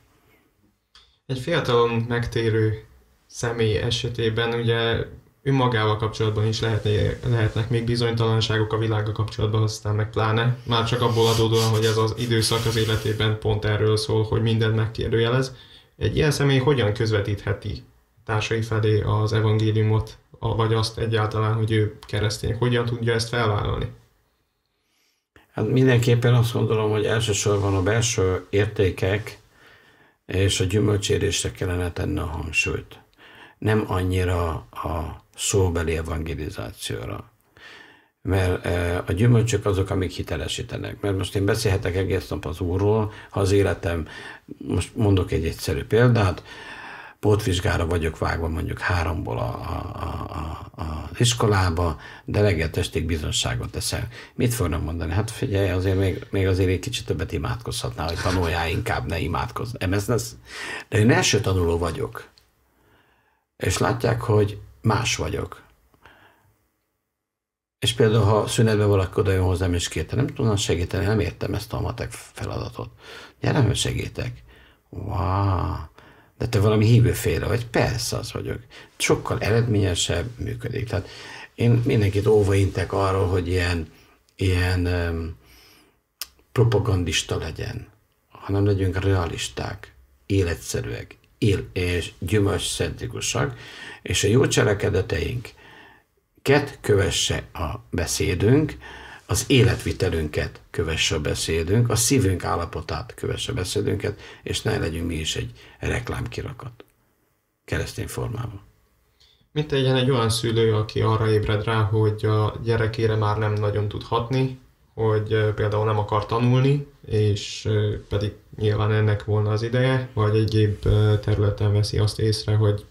Speaker 1: Egy fiatalon megtérő személy esetében ugye önmagával kapcsolatban is lehetne, lehetnek még bizonytalanságok a világa kapcsolatban, aztán meg pláne. Már csak abból adódóan, hogy ez az időszak az életében pont erről szól, hogy mindent megkérdőjelez. Egy ilyen személy hogyan közvetítheti társai felé az evangéliumot, vagy azt egyáltalán, hogy ő keresztény, hogyan tudja ezt felvállalni? Hát mindenképpen azt gondolom,
Speaker 2: hogy elsősorban a belső értékek és a gyümölcsérésre kellene tenni a hangsúlyt. Nem annyira a szóbeli evangelizációra. Mert e, a gyümölcsök azok, amik hitelesítenek. Mert most én beszélhetek egész nap az Úrról, ha az életem, most mondok egy egyszerű példát, pótvizsgára vagyok vágva mondjuk háromból a, a, a, a, az iskolába, de reggel testig bizonságot teszem. Mit fognak mondani? Hát figyelj, azért még, még azért egy kicsit többet imádkozhatná, hogy tanuljál inkább, ne imádkozz. Ez, ez, de én első tanuló vagyok. És látják, hogy más vagyok. És például, ha szünetben valaki oda jön hozzám és kérte, nem tudnám segíteni, nem értem ezt a matek feladatot. Gyere, hogy segítek. Wow. De te valami hívőféle vagy? Persze, az vagyok. Sokkal eredményesebb működik. Tehát én mindenkit óva intek arról, hogy ilyen, ilyen um, propagandista legyen, hanem legyünk realisták, életszerűek, él és gyümölcscentrikusak, és a jó cselekedeteinket kövesse a beszédünk, az életvitelünket kövesse a beszédünk, a szívünk állapotát kövesse a beszédünket, és ne legyünk mi is egy reklámkirakat
Speaker 1: keresztény formában. Mint legyen egy olyan szülő, aki arra ébred rá, hogy a gyerekére már nem nagyon tud hatni, hogy például nem akar tanulni, és pedig nyilván ennek volna az ideje, vagy egyéb területen veszi azt észre, hogy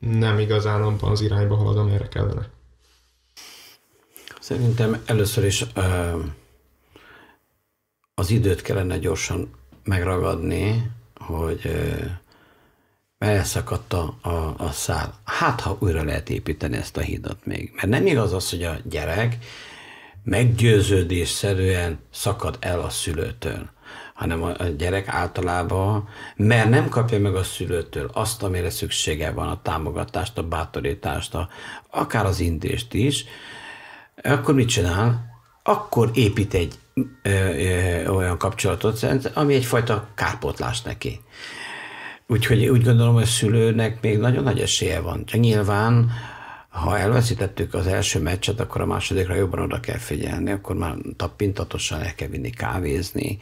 Speaker 1: nem igazán abban az irányba halad, amire kellene. Szerintem először is ö,
Speaker 2: az időt kellene gyorsan megragadni, hogy ö, elszakadt a, a, a szál. Hát, ha újra lehet építeni ezt a hídat még. Mert nem igaz az, hogy a gyerek meggyőződésszerűen szakad el a szülőtől hanem a gyerek általában, mert nem kapja meg a szülőtől azt, amire szüksége van, a támogatást, a bátorítást, a, akár az indést is, akkor mit csinál? Akkor épít egy ö, ö, olyan kapcsolatot, ami egyfajta kárpótlás neki. Úgyhogy úgy gondolom, hogy a szülőnek még nagyon nagy esélye van. Nyilván, ha elveszítettük az első meccset, akkor a másodikra jobban oda kell figyelni, akkor már tapintatosan el kell vinni kávézni,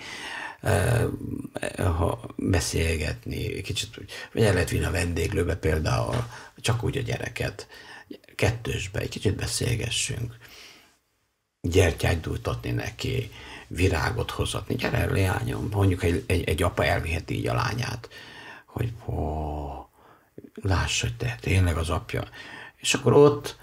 Speaker 2: ha beszélgetni, kicsit úgy, vagy el lehet vinni a vendéglőbe például, csak úgy a gyereket, kettősbe, egy kicsit beszélgessünk, gyertyát dújtatni neki, virágot hozatni, gyere, leányom, mondjuk egy, egy, egy apa elviheti így a lányát, hogy ó, láss, hogy te tényleg az apja. És akkor ott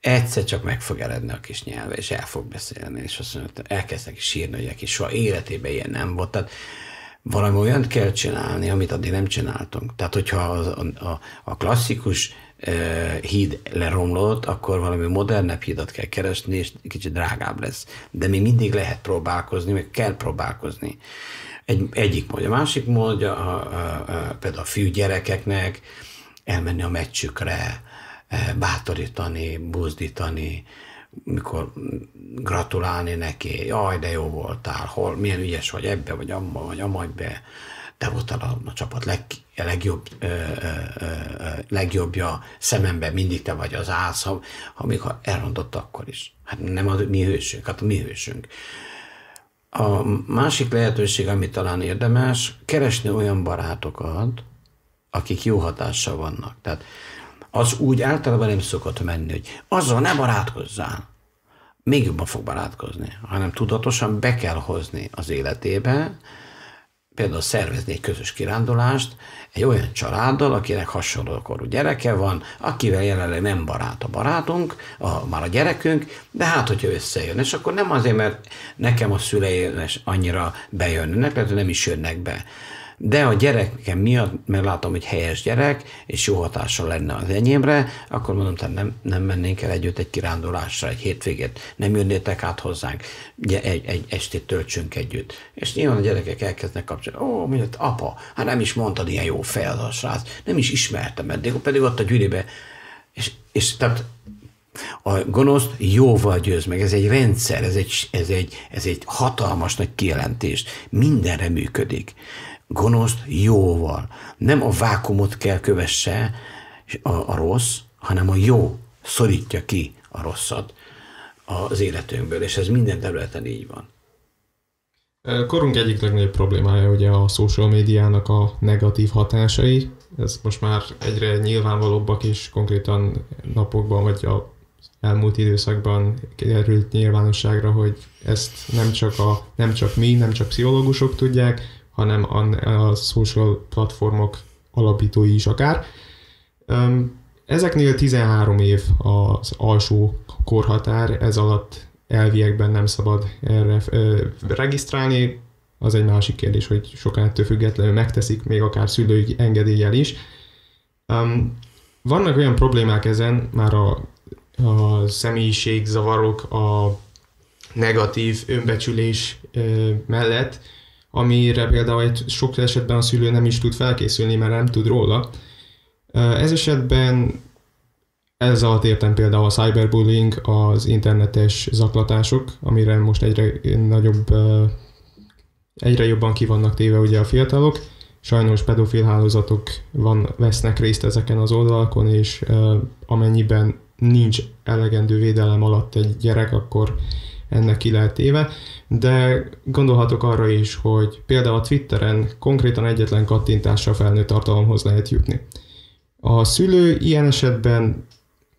Speaker 2: egyszer csak meg fog eredni a kis nyelve, és el fog beszélni, és azt mondja, elkezdek sírni, hogy neki soha életében ilyen nem volt. Tehát valami olyan kell csinálni, amit addig nem csináltunk. Tehát, hogyha a, a, a klasszikus híd leromlott, akkor valami modernebb hídat kell keresni, és kicsit drágább lesz. De még mindig lehet próbálkozni, meg kell próbálkozni. Egy, egyik módja. A másik módja a, a, a, például a gyerekeknek elmenni a meccsükre, bátorítani, buzdítani, mikor gratulálni neki, jaj, de jó voltál, hol, milyen ügyes vagy ebbe, vagy amma, vagy amajbe, te voltál a, a csapat leg, a legjobb, ö, ö, ö, legjobbja, szemembe mindig te vagy az ász, ha, ha még ha elrontott akkor is. Hát nem a mi hősünk, hát a mi hősünk. A másik lehetőség, ami talán érdemes, keresni olyan barátokat, akik jó hatással vannak. Tehát az úgy általában nem szokott menni, hogy azzal ne barátkozzál. Még jobban fog barátkozni, hanem tudatosan be kell hozni az életébe, például szervezni egy közös kirándulást egy olyan családdal, akinek hasonló korú gyereke van, akivel jelenleg nem barát a barátunk, a, már a gyerekünk, de hát, hogyha összejön, és akkor nem azért, mert nekem a szüleim annyira bejönnek, mert nem is jönnek be, de a gyerekem miatt, mert látom, hogy helyes gyerek, és jó hatással lenne az enyémre, akkor mondom, tehát nem, nem mennénk el együtt egy kirándulásra, egy hétvégét, nem jönnétek át hozzánk, egy, egy, egy estét töltsünk együtt. És nyilván a gyerekek elkezdnek kapcsolni, ó, miért hát, apa, hát nem is mondtad ilyen jó fel a srác, nem is ismertem eddig, pedig ott a gyűlibe, és, és tehát a gonosz jóval győz meg. Ez egy rendszer, ez egy, ez egy, ez egy hatalmas nagy kijelentés. Mindenre működik gonoszt jóval. Nem a vákumot kell kövesse a, a rossz, hanem a jó szorítja ki a rosszat az életünkből, és ez minden területen így van.
Speaker 1: Korunk egyik legnagyobb problémája ugye a social médiának a negatív hatásai. Ez most már egyre nyilvánvalóbbak, is konkrétan napokban vagy a elmúlt időszakban került nyilvánosságra, hogy ezt nem csak, a, nem csak mi, nem csak pszichológusok tudják, hanem a, social platformok alapítói is akár. Ezeknél 13 év az alsó korhatár, ez alatt elviekben nem szabad erre regisztrálni. Az egy másik kérdés, hogy sokan ettől függetlenül megteszik, még akár szülői engedéllyel is. Vannak olyan problémák ezen, már a, a személyiségzavarok, a negatív önbecsülés mellett, amire például egy sok esetben a szülő nem is tud felkészülni, mert nem tud róla. Ez esetben ez alatt értem például a cyberbullying, az internetes zaklatások, amire most egyre nagyobb, egyre jobban kivannak téve ugye a fiatalok. Sajnos pedofil hálózatok van, vesznek részt ezeken az oldalakon, és amennyiben nincs elegendő védelem alatt egy gyerek, akkor ennek éve, de gondolhatok arra is, hogy például a Twitteren konkrétan egyetlen kattintással felnőtt tartalomhoz lehet jutni. A szülő ilyen esetben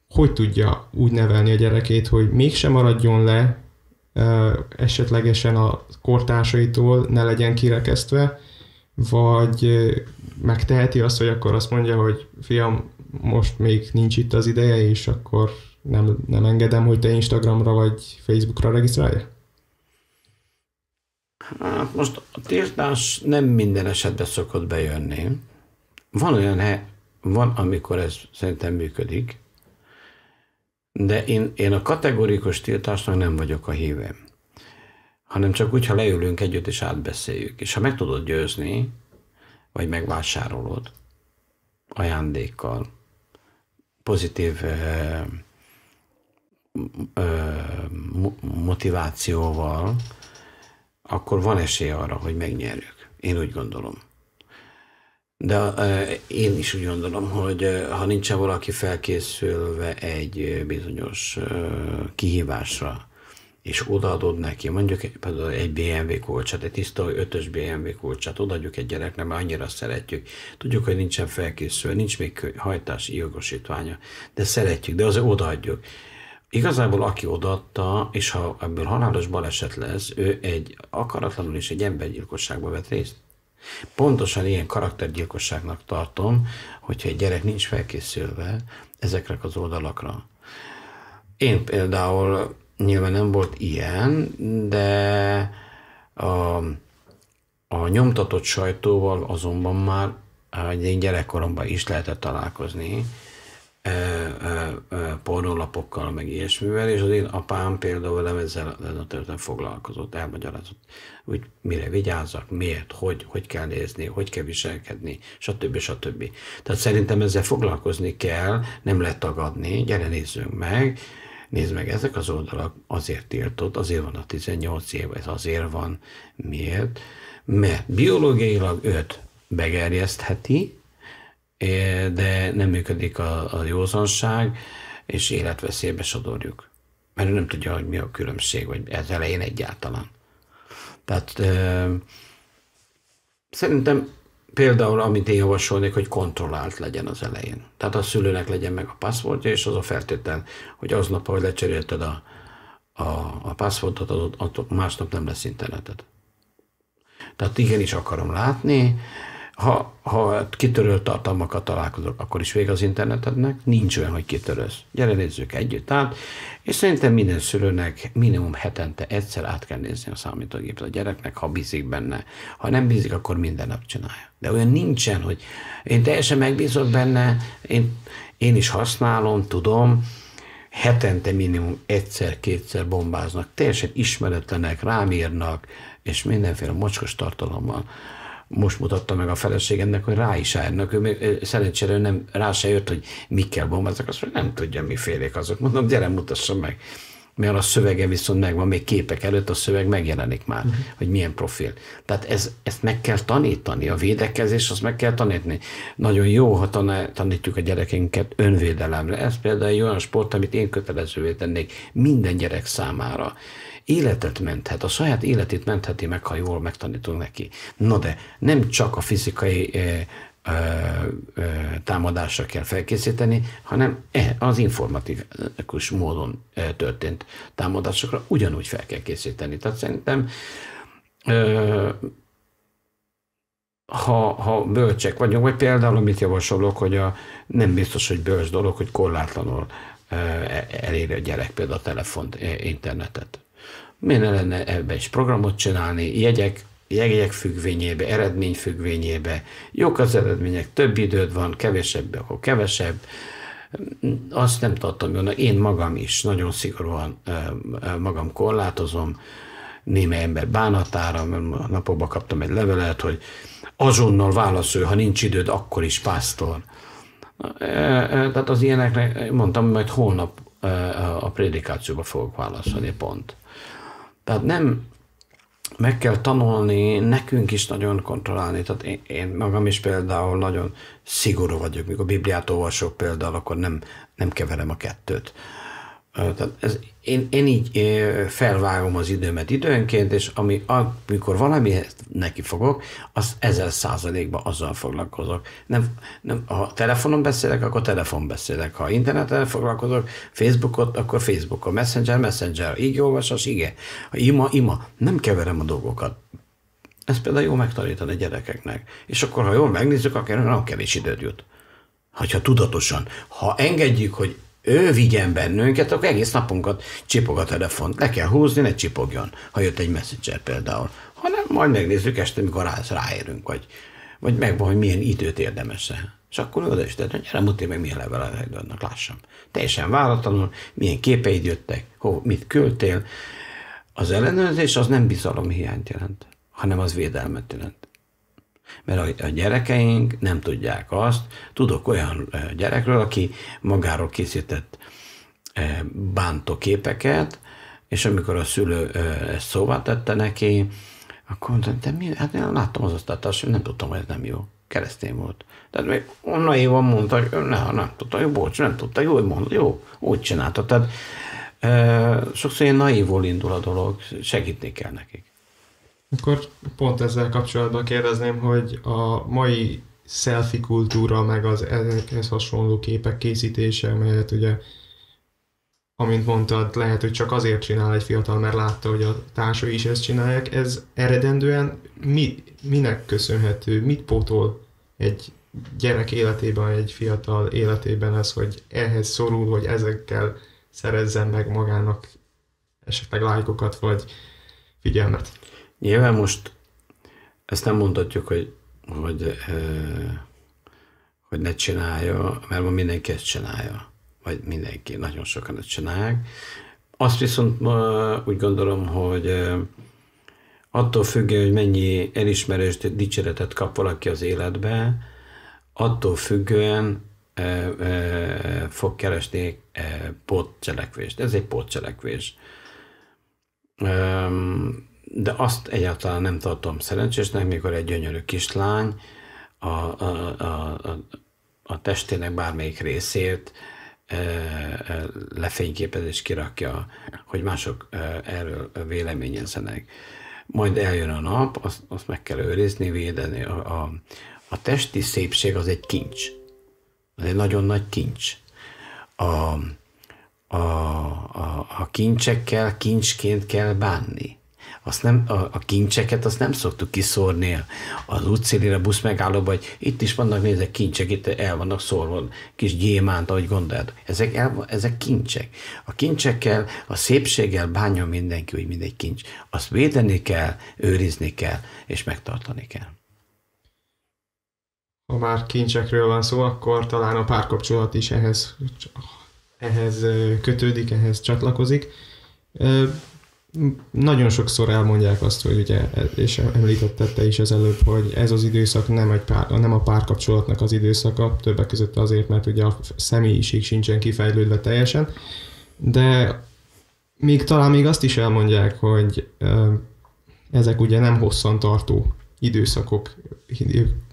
Speaker 1: hogy tudja úgy nevelni a gyerekét, hogy mégsem maradjon le esetlegesen a kortársaitól, ne legyen kirekesztve, vagy megteheti azt, hogy akkor azt mondja, hogy fiam, most még nincs itt az ideje, és akkor nem, nem engedem, hogy te Instagramra vagy Facebookra regisztrálj?
Speaker 2: Hát most a tiltás nem minden esetben szokott bejönni. Van olyan, van, amikor ez szerintem működik, de én, én a kategórikus tiltásnak nem vagyok a híve. hanem csak úgy, ha leülünk együtt és átbeszéljük, és ha meg tudod győzni, vagy megvásárolod ajándékkal, pozitív eh, motivációval, akkor van esély arra, hogy megnyerjük. Én úgy gondolom. De én is úgy gondolom, hogy ha nincsen valaki felkészülve egy bizonyos kihívásra, és odaadod neki, mondjuk például egy BMW kulcsát, egy tiszta 5-ös BMW kulcsát, odaadjuk egy gyereknek, mert annyira szeretjük. Tudjuk, hogy nincsen felkészülve, nincs még hajtási jogosítványa, de szeretjük, de az odaadjuk igazából aki odaadta, és ha ebből halálos baleset lesz, ő egy akaratlanul és egy embergyilkosságba vett részt. Pontosan ilyen karaktergyilkosságnak tartom, hogyha egy gyerek nincs felkészülve ezekre az oldalakra. Én például nyilván nem volt ilyen, de a, a nyomtatott sajtóval azonban már egy gyerekkoromban is lehetett találkozni, e, e, e, pornolapokkal, meg ilyesmivel, és az én apám például velem ezzel, ezzel a területen foglalkozott, elmagyarázott, hogy mire vigyázzak, miért, hogy, hogy kell nézni, hogy kell viselkedni, stb. stb. Tehát szerintem ezzel foglalkozni kell, nem lehet tagadni, gyere nézzünk meg, nézd meg, ezek az oldalak azért tiltott, azért van a 18 év, ez azért van, miért? Mert biológiailag őt begerjesztheti, de nem működik a, a józanság, és életveszélybe sodorjuk. Mert ő nem tudja, hogy mi a különbség, vagy ez elején egyáltalán. Tehát ö, szerintem például, amit én javasolnék, hogy kontrollált legyen az elején. Tehát a szülőnek legyen meg a passzportja, és az a feltétel, hogy aznap, ahogy lecserélted a, a, a passzportot, az, az, másnap nem lesz interneted. Tehát igenis akarom látni, ha, ha kitörölt tartalmakat találkozok, akkor is vége az internetednek. Nincs olyan, hogy kitörölsz. Gyere, nézzük együtt át. És szerintem minden szülőnek minimum hetente egyszer át kell nézni a számítógépet a gyereknek, ha bízik benne. Ha nem bízik, akkor minden nap csinálja. De olyan nincsen, hogy én teljesen megbízok benne, én, én is használom, tudom, hetente minimum egyszer-kétszer bombáznak, teljesen ismeretlenek, rám írnak, és mindenféle mocskos tartalommal most mutatta meg a feleségemnek, hogy rá is állnak. Ő még szerencsére nem, rá se jött, hogy mikkel bombáznak, azt mondja, nem tudja, mi félék azok. Mondom, gyere, mutassa meg. Mert a szövege viszont megvan, még képek előtt a szöveg megjelenik már, uh-huh. hogy milyen profil. Tehát ez, ezt meg kell tanítani, a védekezés azt meg kell tanítani. Nagyon jó, ha tanítjuk a gyerekeinket önvédelemre. Ez például egy olyan sport, amit én kötelezővé tennék minden gyerek számára életet menthet, a saját életét mentheti meg, ha jól megtanítunk neki. Na de nem csak a fizikai e, e, e, támadásra kell felkészíteni, hanem e, az informatikus módon történt támadásokra ugyanúgy fel kell készíteni. Tehát szerintem ha, ha bölcsek vagyunk, vagy például, amit javasolok, hogy a, nem biztos, hogy bölcs dolog, hogy korlátlanul e, eléri a gyerek például a telefont, internetet miért ne lenne ebbe is programot csinálni, jegyek, jegyek függvényébe, eredmény függvényébe, jók az eredmények, több időd van, kevesebb, akkor kevesebb, azt nem tartom jónak, én magam is nagyon szigorúan magam korlátozom, néme ember bánatára, mert napokban kaptam egy levelet, hogy azonnal válaszol, ha nincs időd, akkor is pásztor. Tehát az ilyeneknek mondtam, hogy majd holnap a prédikációba fogok válaszolni, pont. Tehát nem meg kell tanulni nekünk is nagyon kontrollálni. Tehát én, én magam is például nagyon szigorú vagyok. Mikor Bibliát olvasok például, akkor nem, nem keverem a kettőt. Tehát ez, én, én így felvágom az időmet időnként, és ami, amikor valamihez neki fogok, az ezer százalékban azzal foglalkozok. Nem, nem, ha telefonon beszélek, akkor telefon beszélek. Ha interneten foglalkozok, Facebookot, akkor a Messenger, Messenger, így olvasás, igen. Ima, ima. Nem keverem a dolgokat. Ez például jó megtanítani a gyerekeknek. És akkor, ha jól megnézzük, akkor nem kevés időt jut. Hogyha tudatosan. Ha engedjük, hogy ő vigyen bennünket, akkor egész napunkat csipog a telefon. Le kell húzni, ne csipogjon, ha jött egy messenger például. Hanem majd megnézzük este, mikor rá, ráérünk, vagy, vagy megvan, hogy milyen időt érdemes -e. És akkor oda is tett, hogy gyere, mutél meg, milyen levelek vannak, lássam. Teljesen váratlanul, milyen képeid jöttek, ho, mit küldtél. Az ellenőrzés az nem bizalom hiányt jelent, hanem az védelmet jelent mert a, gyerekeink nem tudják azt. Tudok olyan gyerekről, aki magáról készített bántó képeket, és amikor a szülő ezt szóvá tette neki, akkor mondta, de mi? Hát én láttam az hogy nem tudtam, hogy ez nem jó. Keresztény volt. Tehát még onnan évan mondta, hogy ne, nem tudta, jó, bocs, nem tudta, jó, mondta, jó, úgy csinálta. Tehát e, sokszor ilyen naívul indul a dolog, segítni kell nekik.
Speaker 1: Akkor pont ezzel kapcsolatban kérdezném, hogy a mai selfie kultúra, meg az ezekhez hasonló képek készítése, amelyet ugye, amint mondtad, lehet, hogy csak azért csinál egy fiatal, mert látta, hogy a társai is ezt csinálják. Ez eredendően mi, minek köszönhető? Mit pótol egy gyerek életében, egy fiatal életében ez, hogy ehhez szorul, hogy ezekkel szerezzen meg magának esetleg lájkokat vagy figyelmet? Nyilván most
Speaker 2: ezt nem mondhatjuk, hogy, hogy, hogy ne csinálja, mert ma mindenki ezt csinálja. Vagy mindenki, nagyon sokan ezt csinálják. Azt viszont ma úgy gondolom, hogy attól függően, hogy mennyi elismerést, dicséretet kap valaki az életbe, attól függően e, e, fog keresni e, pótcselekvést. Ez egy pótcselekvés de azt egyáltalán nem tartom szerencsésnek, mikor egy gyönyörű kislány a, a, a, a, a testének bármelyik részét e, e, lefényképez és kirakja, hogy mások e, erről véleményezzenek. Majd eljön a nap, azt, azt meg kell őrizni, védeni. A, a, a testi szépség az egy kincs. Az egy nagyon nagy kincs. A, a, a, a kincsekkel kincsként kell bánni azt nem, a, a kincseket azt nem szoktuk kiszórni az útszélére, a busz megállóba, hogy itt is vannak nézek kincsek, itt el vannak szórva, kis gyémánt, ahogy gondolod. Ezek, el, ezek kincsek. A kincsekkel, a szépséggel bánjon mindenki, hogy mindegy kincs. Azt védeni kell, őrizni kell, és
Speaker 1: megtartani kell. Ha már kincsekről van szó, akkor talán a párkapcsolat is ehhez, ehhez kötődik, ehhez csatlakozik nagyon sokszor elmondják azt, hogy ugye, és említetted te is az előbb, hogy ez az időszak nem, egy pár, nem a párkapcsolatnak az időszaka, többek között azért, mert ugye a személyiség sincsen kifejlődve teljesen, de még talán még azt is elmondják, hogy ezek ugye nem hosszan tartó időszakok,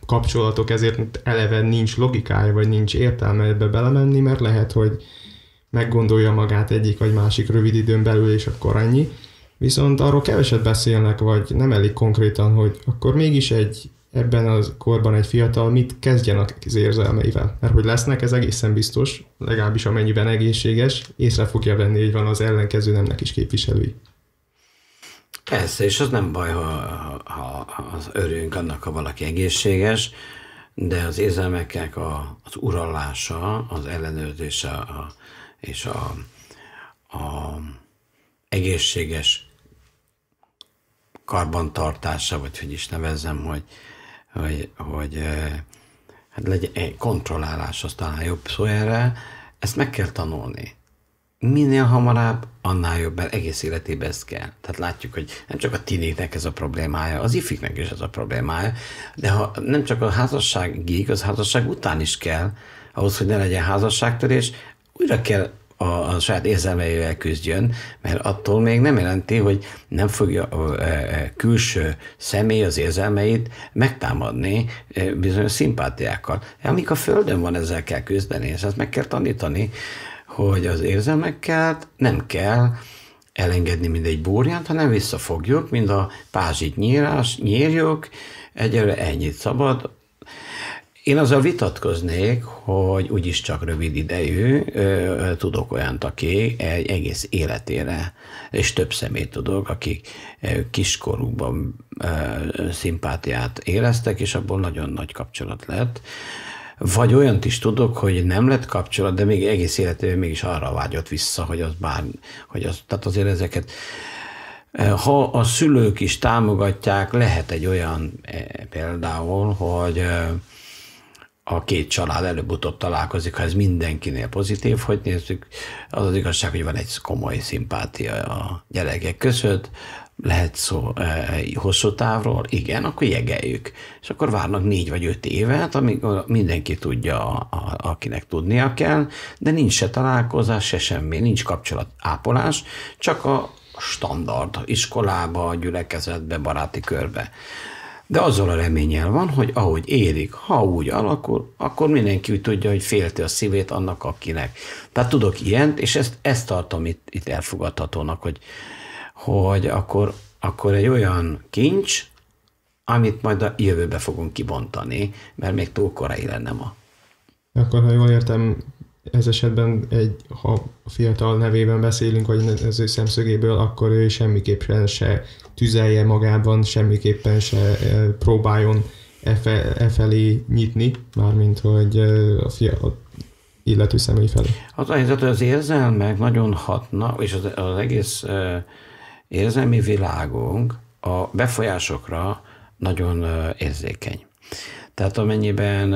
Speaker 1: kapcsolatok, ezért eleve nincs logikája, vagy nincs értelme ebbe belemenni, mert lehet, hogy meggondolja magát egyik vagy másik rövid időn belül, és akkor ennyi viszont arról keveset beszélnek, vagy nem elég konkrétan, hogy akkor mégis egy ebben a korban egy fiatal mit kezdjen az érzelmeivel. Mert hogy lesznek, ez egészen biztos, legalábbis amennyiben egészséges, észre fogja venni, hogy van az ellenkező nemnek is képviselői.
Speaker 2: Persze, és az nem baj, ha, ha, ha az örülünk annak, ha valaki egészséges, de az érzelmeknek a, az urallása, az ellenőrzése a, és a, a egészséges karbantartása, vagy hogy is nevezzem, hogy, hogy, hogy hát legyen, kontrollálás az talán jobb szó erre, ezt meg kell tanulni. Minél hamarabb, annál jobb, mert egész életében ez kell. Tehát látjuk, hogy nem csak a tinéknek ez a problémája, az ifiknek is ez a problémája, de ha nem csak a házasságig, az házasság után is kell, ahhoz, hogy ne legyen házasságtörés, újra kell a, a saját érzelmeivel küzdjön, mert attól még nem jelenti, hogy nem fogja a külső személy az érzelmeit megtámadni bizonyos szimpátiákkal. Amik a Földön van, ezzel kell küzdeni, és ezt meg kell tanítani, hogy az érzelmekkel nem kell elengedni, mind egy búrját, hanem visszafogjuk, mint a pázsit nyírás, nyírjuk, egyelőre ennyit szabad, én azzal vitatkoznék, hogy úgyis csak rövid idejű, tudok olyan, aki egy egész életére, és több szemét tudok, akik kiskorúban szimpátiát éreztek, és abból nagyon nagy kapcsolat lett. Vagy olyant is tudok, hogy nem lett kapcsolat, de még egész életében mégis arra vágyott vissza, hogy az bár, hogy az, tehát azért ezeket ha a szülők is támogatják, lehet egy olyan például, hogy a két család előbb-utóbb találkozik, ha ez mindenkinél pozitív, hogy nézzük, az az igazság, hogy van egy komoly szimpátia a gyerekek között, lehet szó eh, hosszú távról, igen, akkor jegeljük. És akkor várnak négy vagy öt évet, amíg mindenki tudja, a, a, akinek tudnia kell, de nincs se találkozás, se semmi, nincs kapcsolat ápolás, csak a standard iskolába, gyülekezetbe, baráti körbe de azzal a reményel van, hogy ahogy érik, ha úgy alakul, akkor mindenki úgy tudja, hogy félti a szívét annak, akinek. Tehát tudok ilyent, és ezt, ezt tartom itt, itt elfogadhatónak, hogy, hogy akkor, akkor egy olyan kincs, amit majd a jövőbe fogunk kibontani, mert még túl korai lenne ma.
Speaker 1: Akkor, ha jól értem, ez esetben egy, ha a fiatal nevében beszélünk, vagy az ő szemszögéből, akkor ő semmiképpen se tüzelje magában, semmiképpen se próbáljon e, e felé nyitni, mármint hogy a fiatal illető személy felé.
Speaker 2: Az a helyzet, hogy az érzelmek nagyon hatnak, és az, az egész érzelmi világunk a befolyásokra nagyon érzékeny. Tehát amennyiben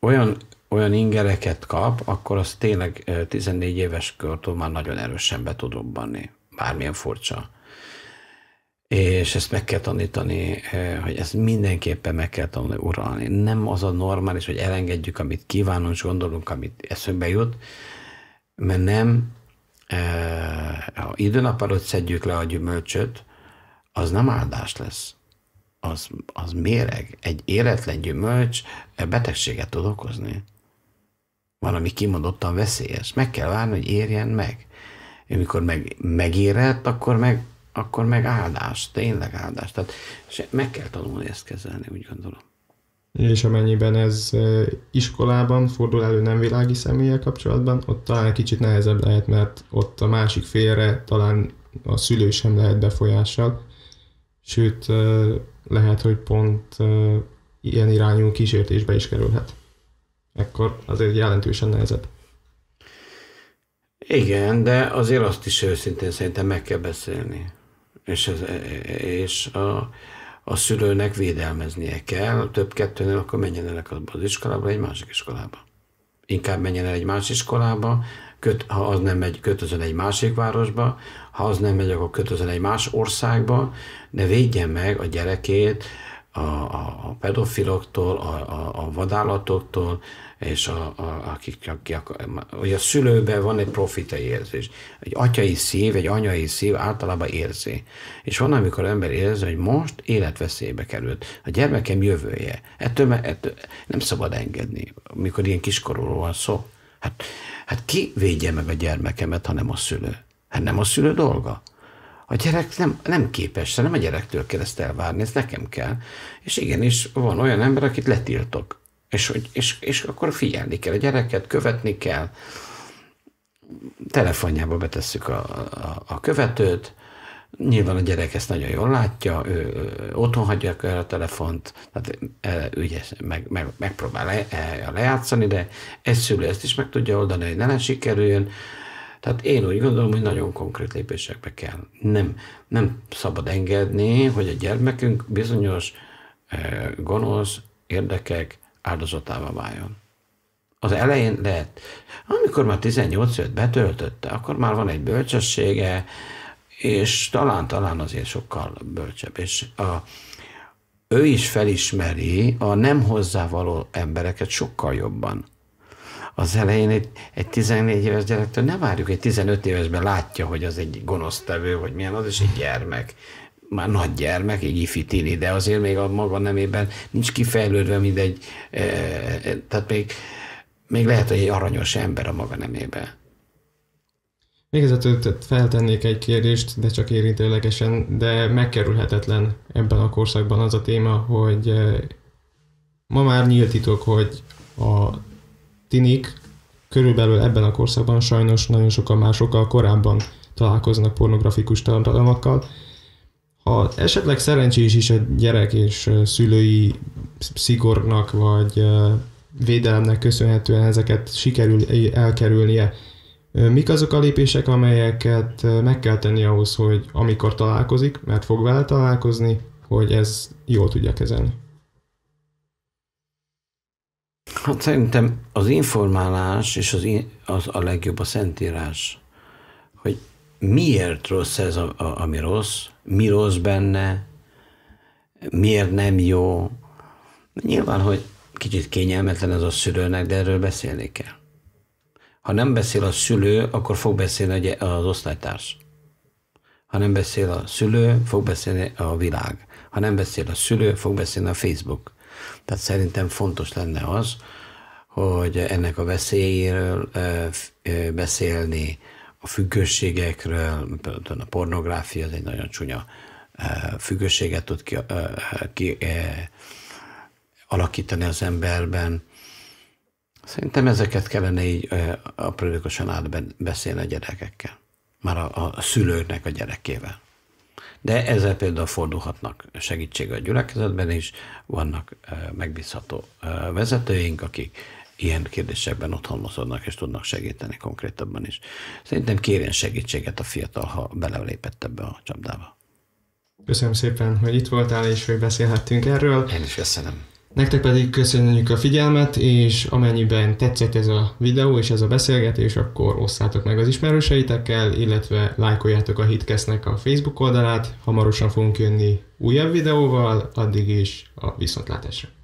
Speaker 2: olyan olyan ingereket kap, akkor az tényleg 14 éves körtől már nagyon erősen be tud robbanni. Bármilyen furcsa. És ezt meg kell tanítani, hogy ezt mindenképpen meg kell tanulni uralni. Nem az a normális, hogy elengedjük, amit kívánunk, és gondolunk, amit eszünkbe jut, mert nem, ha időnap alatt szedjük le a gyümölcsöt, az nem áldás lesz. Az, az méreg. Egy életlen gyümölcs betegséget tud okozni valami kimondottan veszélyes. Meg kell várni, hogy érjen meg. Amikor meg, megérett, akkor meg, akkor meg áldás, tényleg áldás. Tehát meg kell tanulni ezt kezelni, úgy gondolom.
Speaker 1: És amennyiben ez iskolában fordul elő nem világi személyek kapcsolatban, ott talán kicsit nehezebb lehet, mert ott a másik félre talán a szülő sem lehet befolyással, sőt lehet, hogy pont ilyen irányú kísértésbe is kerülhet ekkor azért jelentősen nehezebb.
Speaker 2: Igen, de azért azt is őszintén szerintem meg kell beszélni. És, az és a, a szülőnek védelmeznie kell, több kettőnél akkor menjen el az iskolába, egy másik iskolába. Inkább menjen el egy másik iskolába, köt, ha az nem megy, kötözön egy másik városba, ha az nem megy, akkor kötözön egy más országba, de védjen meg a gyerekét a, a, a pedofiloktól, a, a, a vadállatoktól, és a, a, akik, akik, hogy a szülőben van egy profita érzés. Egy atyai szív, egy anyai szív általában érzi. És van, amikor ember érzi, hogy most életveszélybe került. A gyermekem jövője. Ettől, ettől nem szabad engedni, mikor ilyen kiskorúról van szó. Hát, hát ki védje meg a gyermekemet, ha nem a szülő? Hát nem a szülő dolga. A gyerek nem, nem képes, nem a gyerektől kell ezt elvárni, ezt nekem kell. És igenis van olyan ember, akit letiltok és, és, és akkor figyelni kell a gyereket, követni kell, telefonjába betesszük a, a, a követőt, nyilván a gyerek ezt nagyon jól látja, ő, ő otthon hagyja el a telefont, tehát e, ügyes, meg, meg, megpróbál le, e, lejátszani, de egy szülő ezt is meg tudja oldani, hogy ne le sikerüljön. Tehát én úgy gondolom, hogy nagyon konkrét lépésekbe kell. Nem, nem szabad engedni, hogy a gyermekünk bizonyos e, gonosz érdekek, áldozatává váljon. Az elején lehet. Amikor már 18 öt betöltötte, akkor már van egy bölcsessége, és talán-talán azért sokkal bölcsebb. És a, ő is felismeri a nem hozzávaló embereket sokkal jobban. Az elején egy, egy 14 éves gyerektől ne várjuk, egy 15 évesben látja, hogy az egy gonosztevő, vagy milyen az, is egy gyermek már nagy gyermek, egy ifi tini, de azért még a maga nemében nincs kifejlődve mindegy, e, e, tehát még, még lehet, hogy egy aranyos ember a maga nemében.
Speaker 1: Végezetül feltennék egy kérdést, de csak érintőlegesen, de megkerülhetetlen ebben a korszakban az a téma, hogy e, ma már nyílt titok, hogy a tinik körülbelül ebben a korszakban sajnos nagyon sokan másokkal korábban találkoznak pornografikus tartalmakkal, ha esetleg szerencsés is a gyerek és szülői szigornak vagy védelemnek köszönhetően ezeket sikerül elkerülnie, Mik azok a lépések, amelyeket meg kell tenni ahhoz, hogy amikor találkozik, mert fog vele találkozni, hogy ez jól tudja kezelni?
Speaker 2: Hát szerintem az informálás és az, in, az a legjobb a szentírás, hogy miért rossz ez, a, a, ami rossz, mi rossz benne, miért nem jó. Nyilván, hogy kicsit kényelmetlen ez a szülőnek, de erről beszélni kell. Ha nem beszél a szülő, akkor fog beszélni az osztálytárs. Ha nem beszél a szülő, fog beszélni a világ. Ha nem beszél a szülő, fog beszélni a Facebook. Tehát szerintem fontos lenne az, hogy ennek a veszélyéről beszélni, a függőségekről, a pornográfia az egy nagyon csúnya e, függőséget tud ki, e, ki e, alakítani az emberben. Szerintem ezeket kellene így aprólékosan átbeszélni a gyerekekkel, már a, a szülőknek a gyerekével. De ezzel például fordulhatnak segítség a gyülekezetben is, vannak megbízható vezetőink, akik ilyen kérdésekben otthon mozognak, és tudnak segíteni konkrétabban is. Szerintem kérjen segítséget a fiatal,
Speaker 1: ha belelépett ebbe a csapdába. Köszönöm szépen, hogy itt voltál, és hogy beszélhettünk erről. Én is köszönöm. Nektek pedig köszönjük a figyelmet, és amennyiben tetszett ez a videó és ez a beszélgetés, akkor osszátok meg az ismerőseitekkel, illetve lájkoljátok a Hitkesznek a Facebook oldalát. Hamarosan fogunk jönni újabb videóval, addig is a viszontlátásra.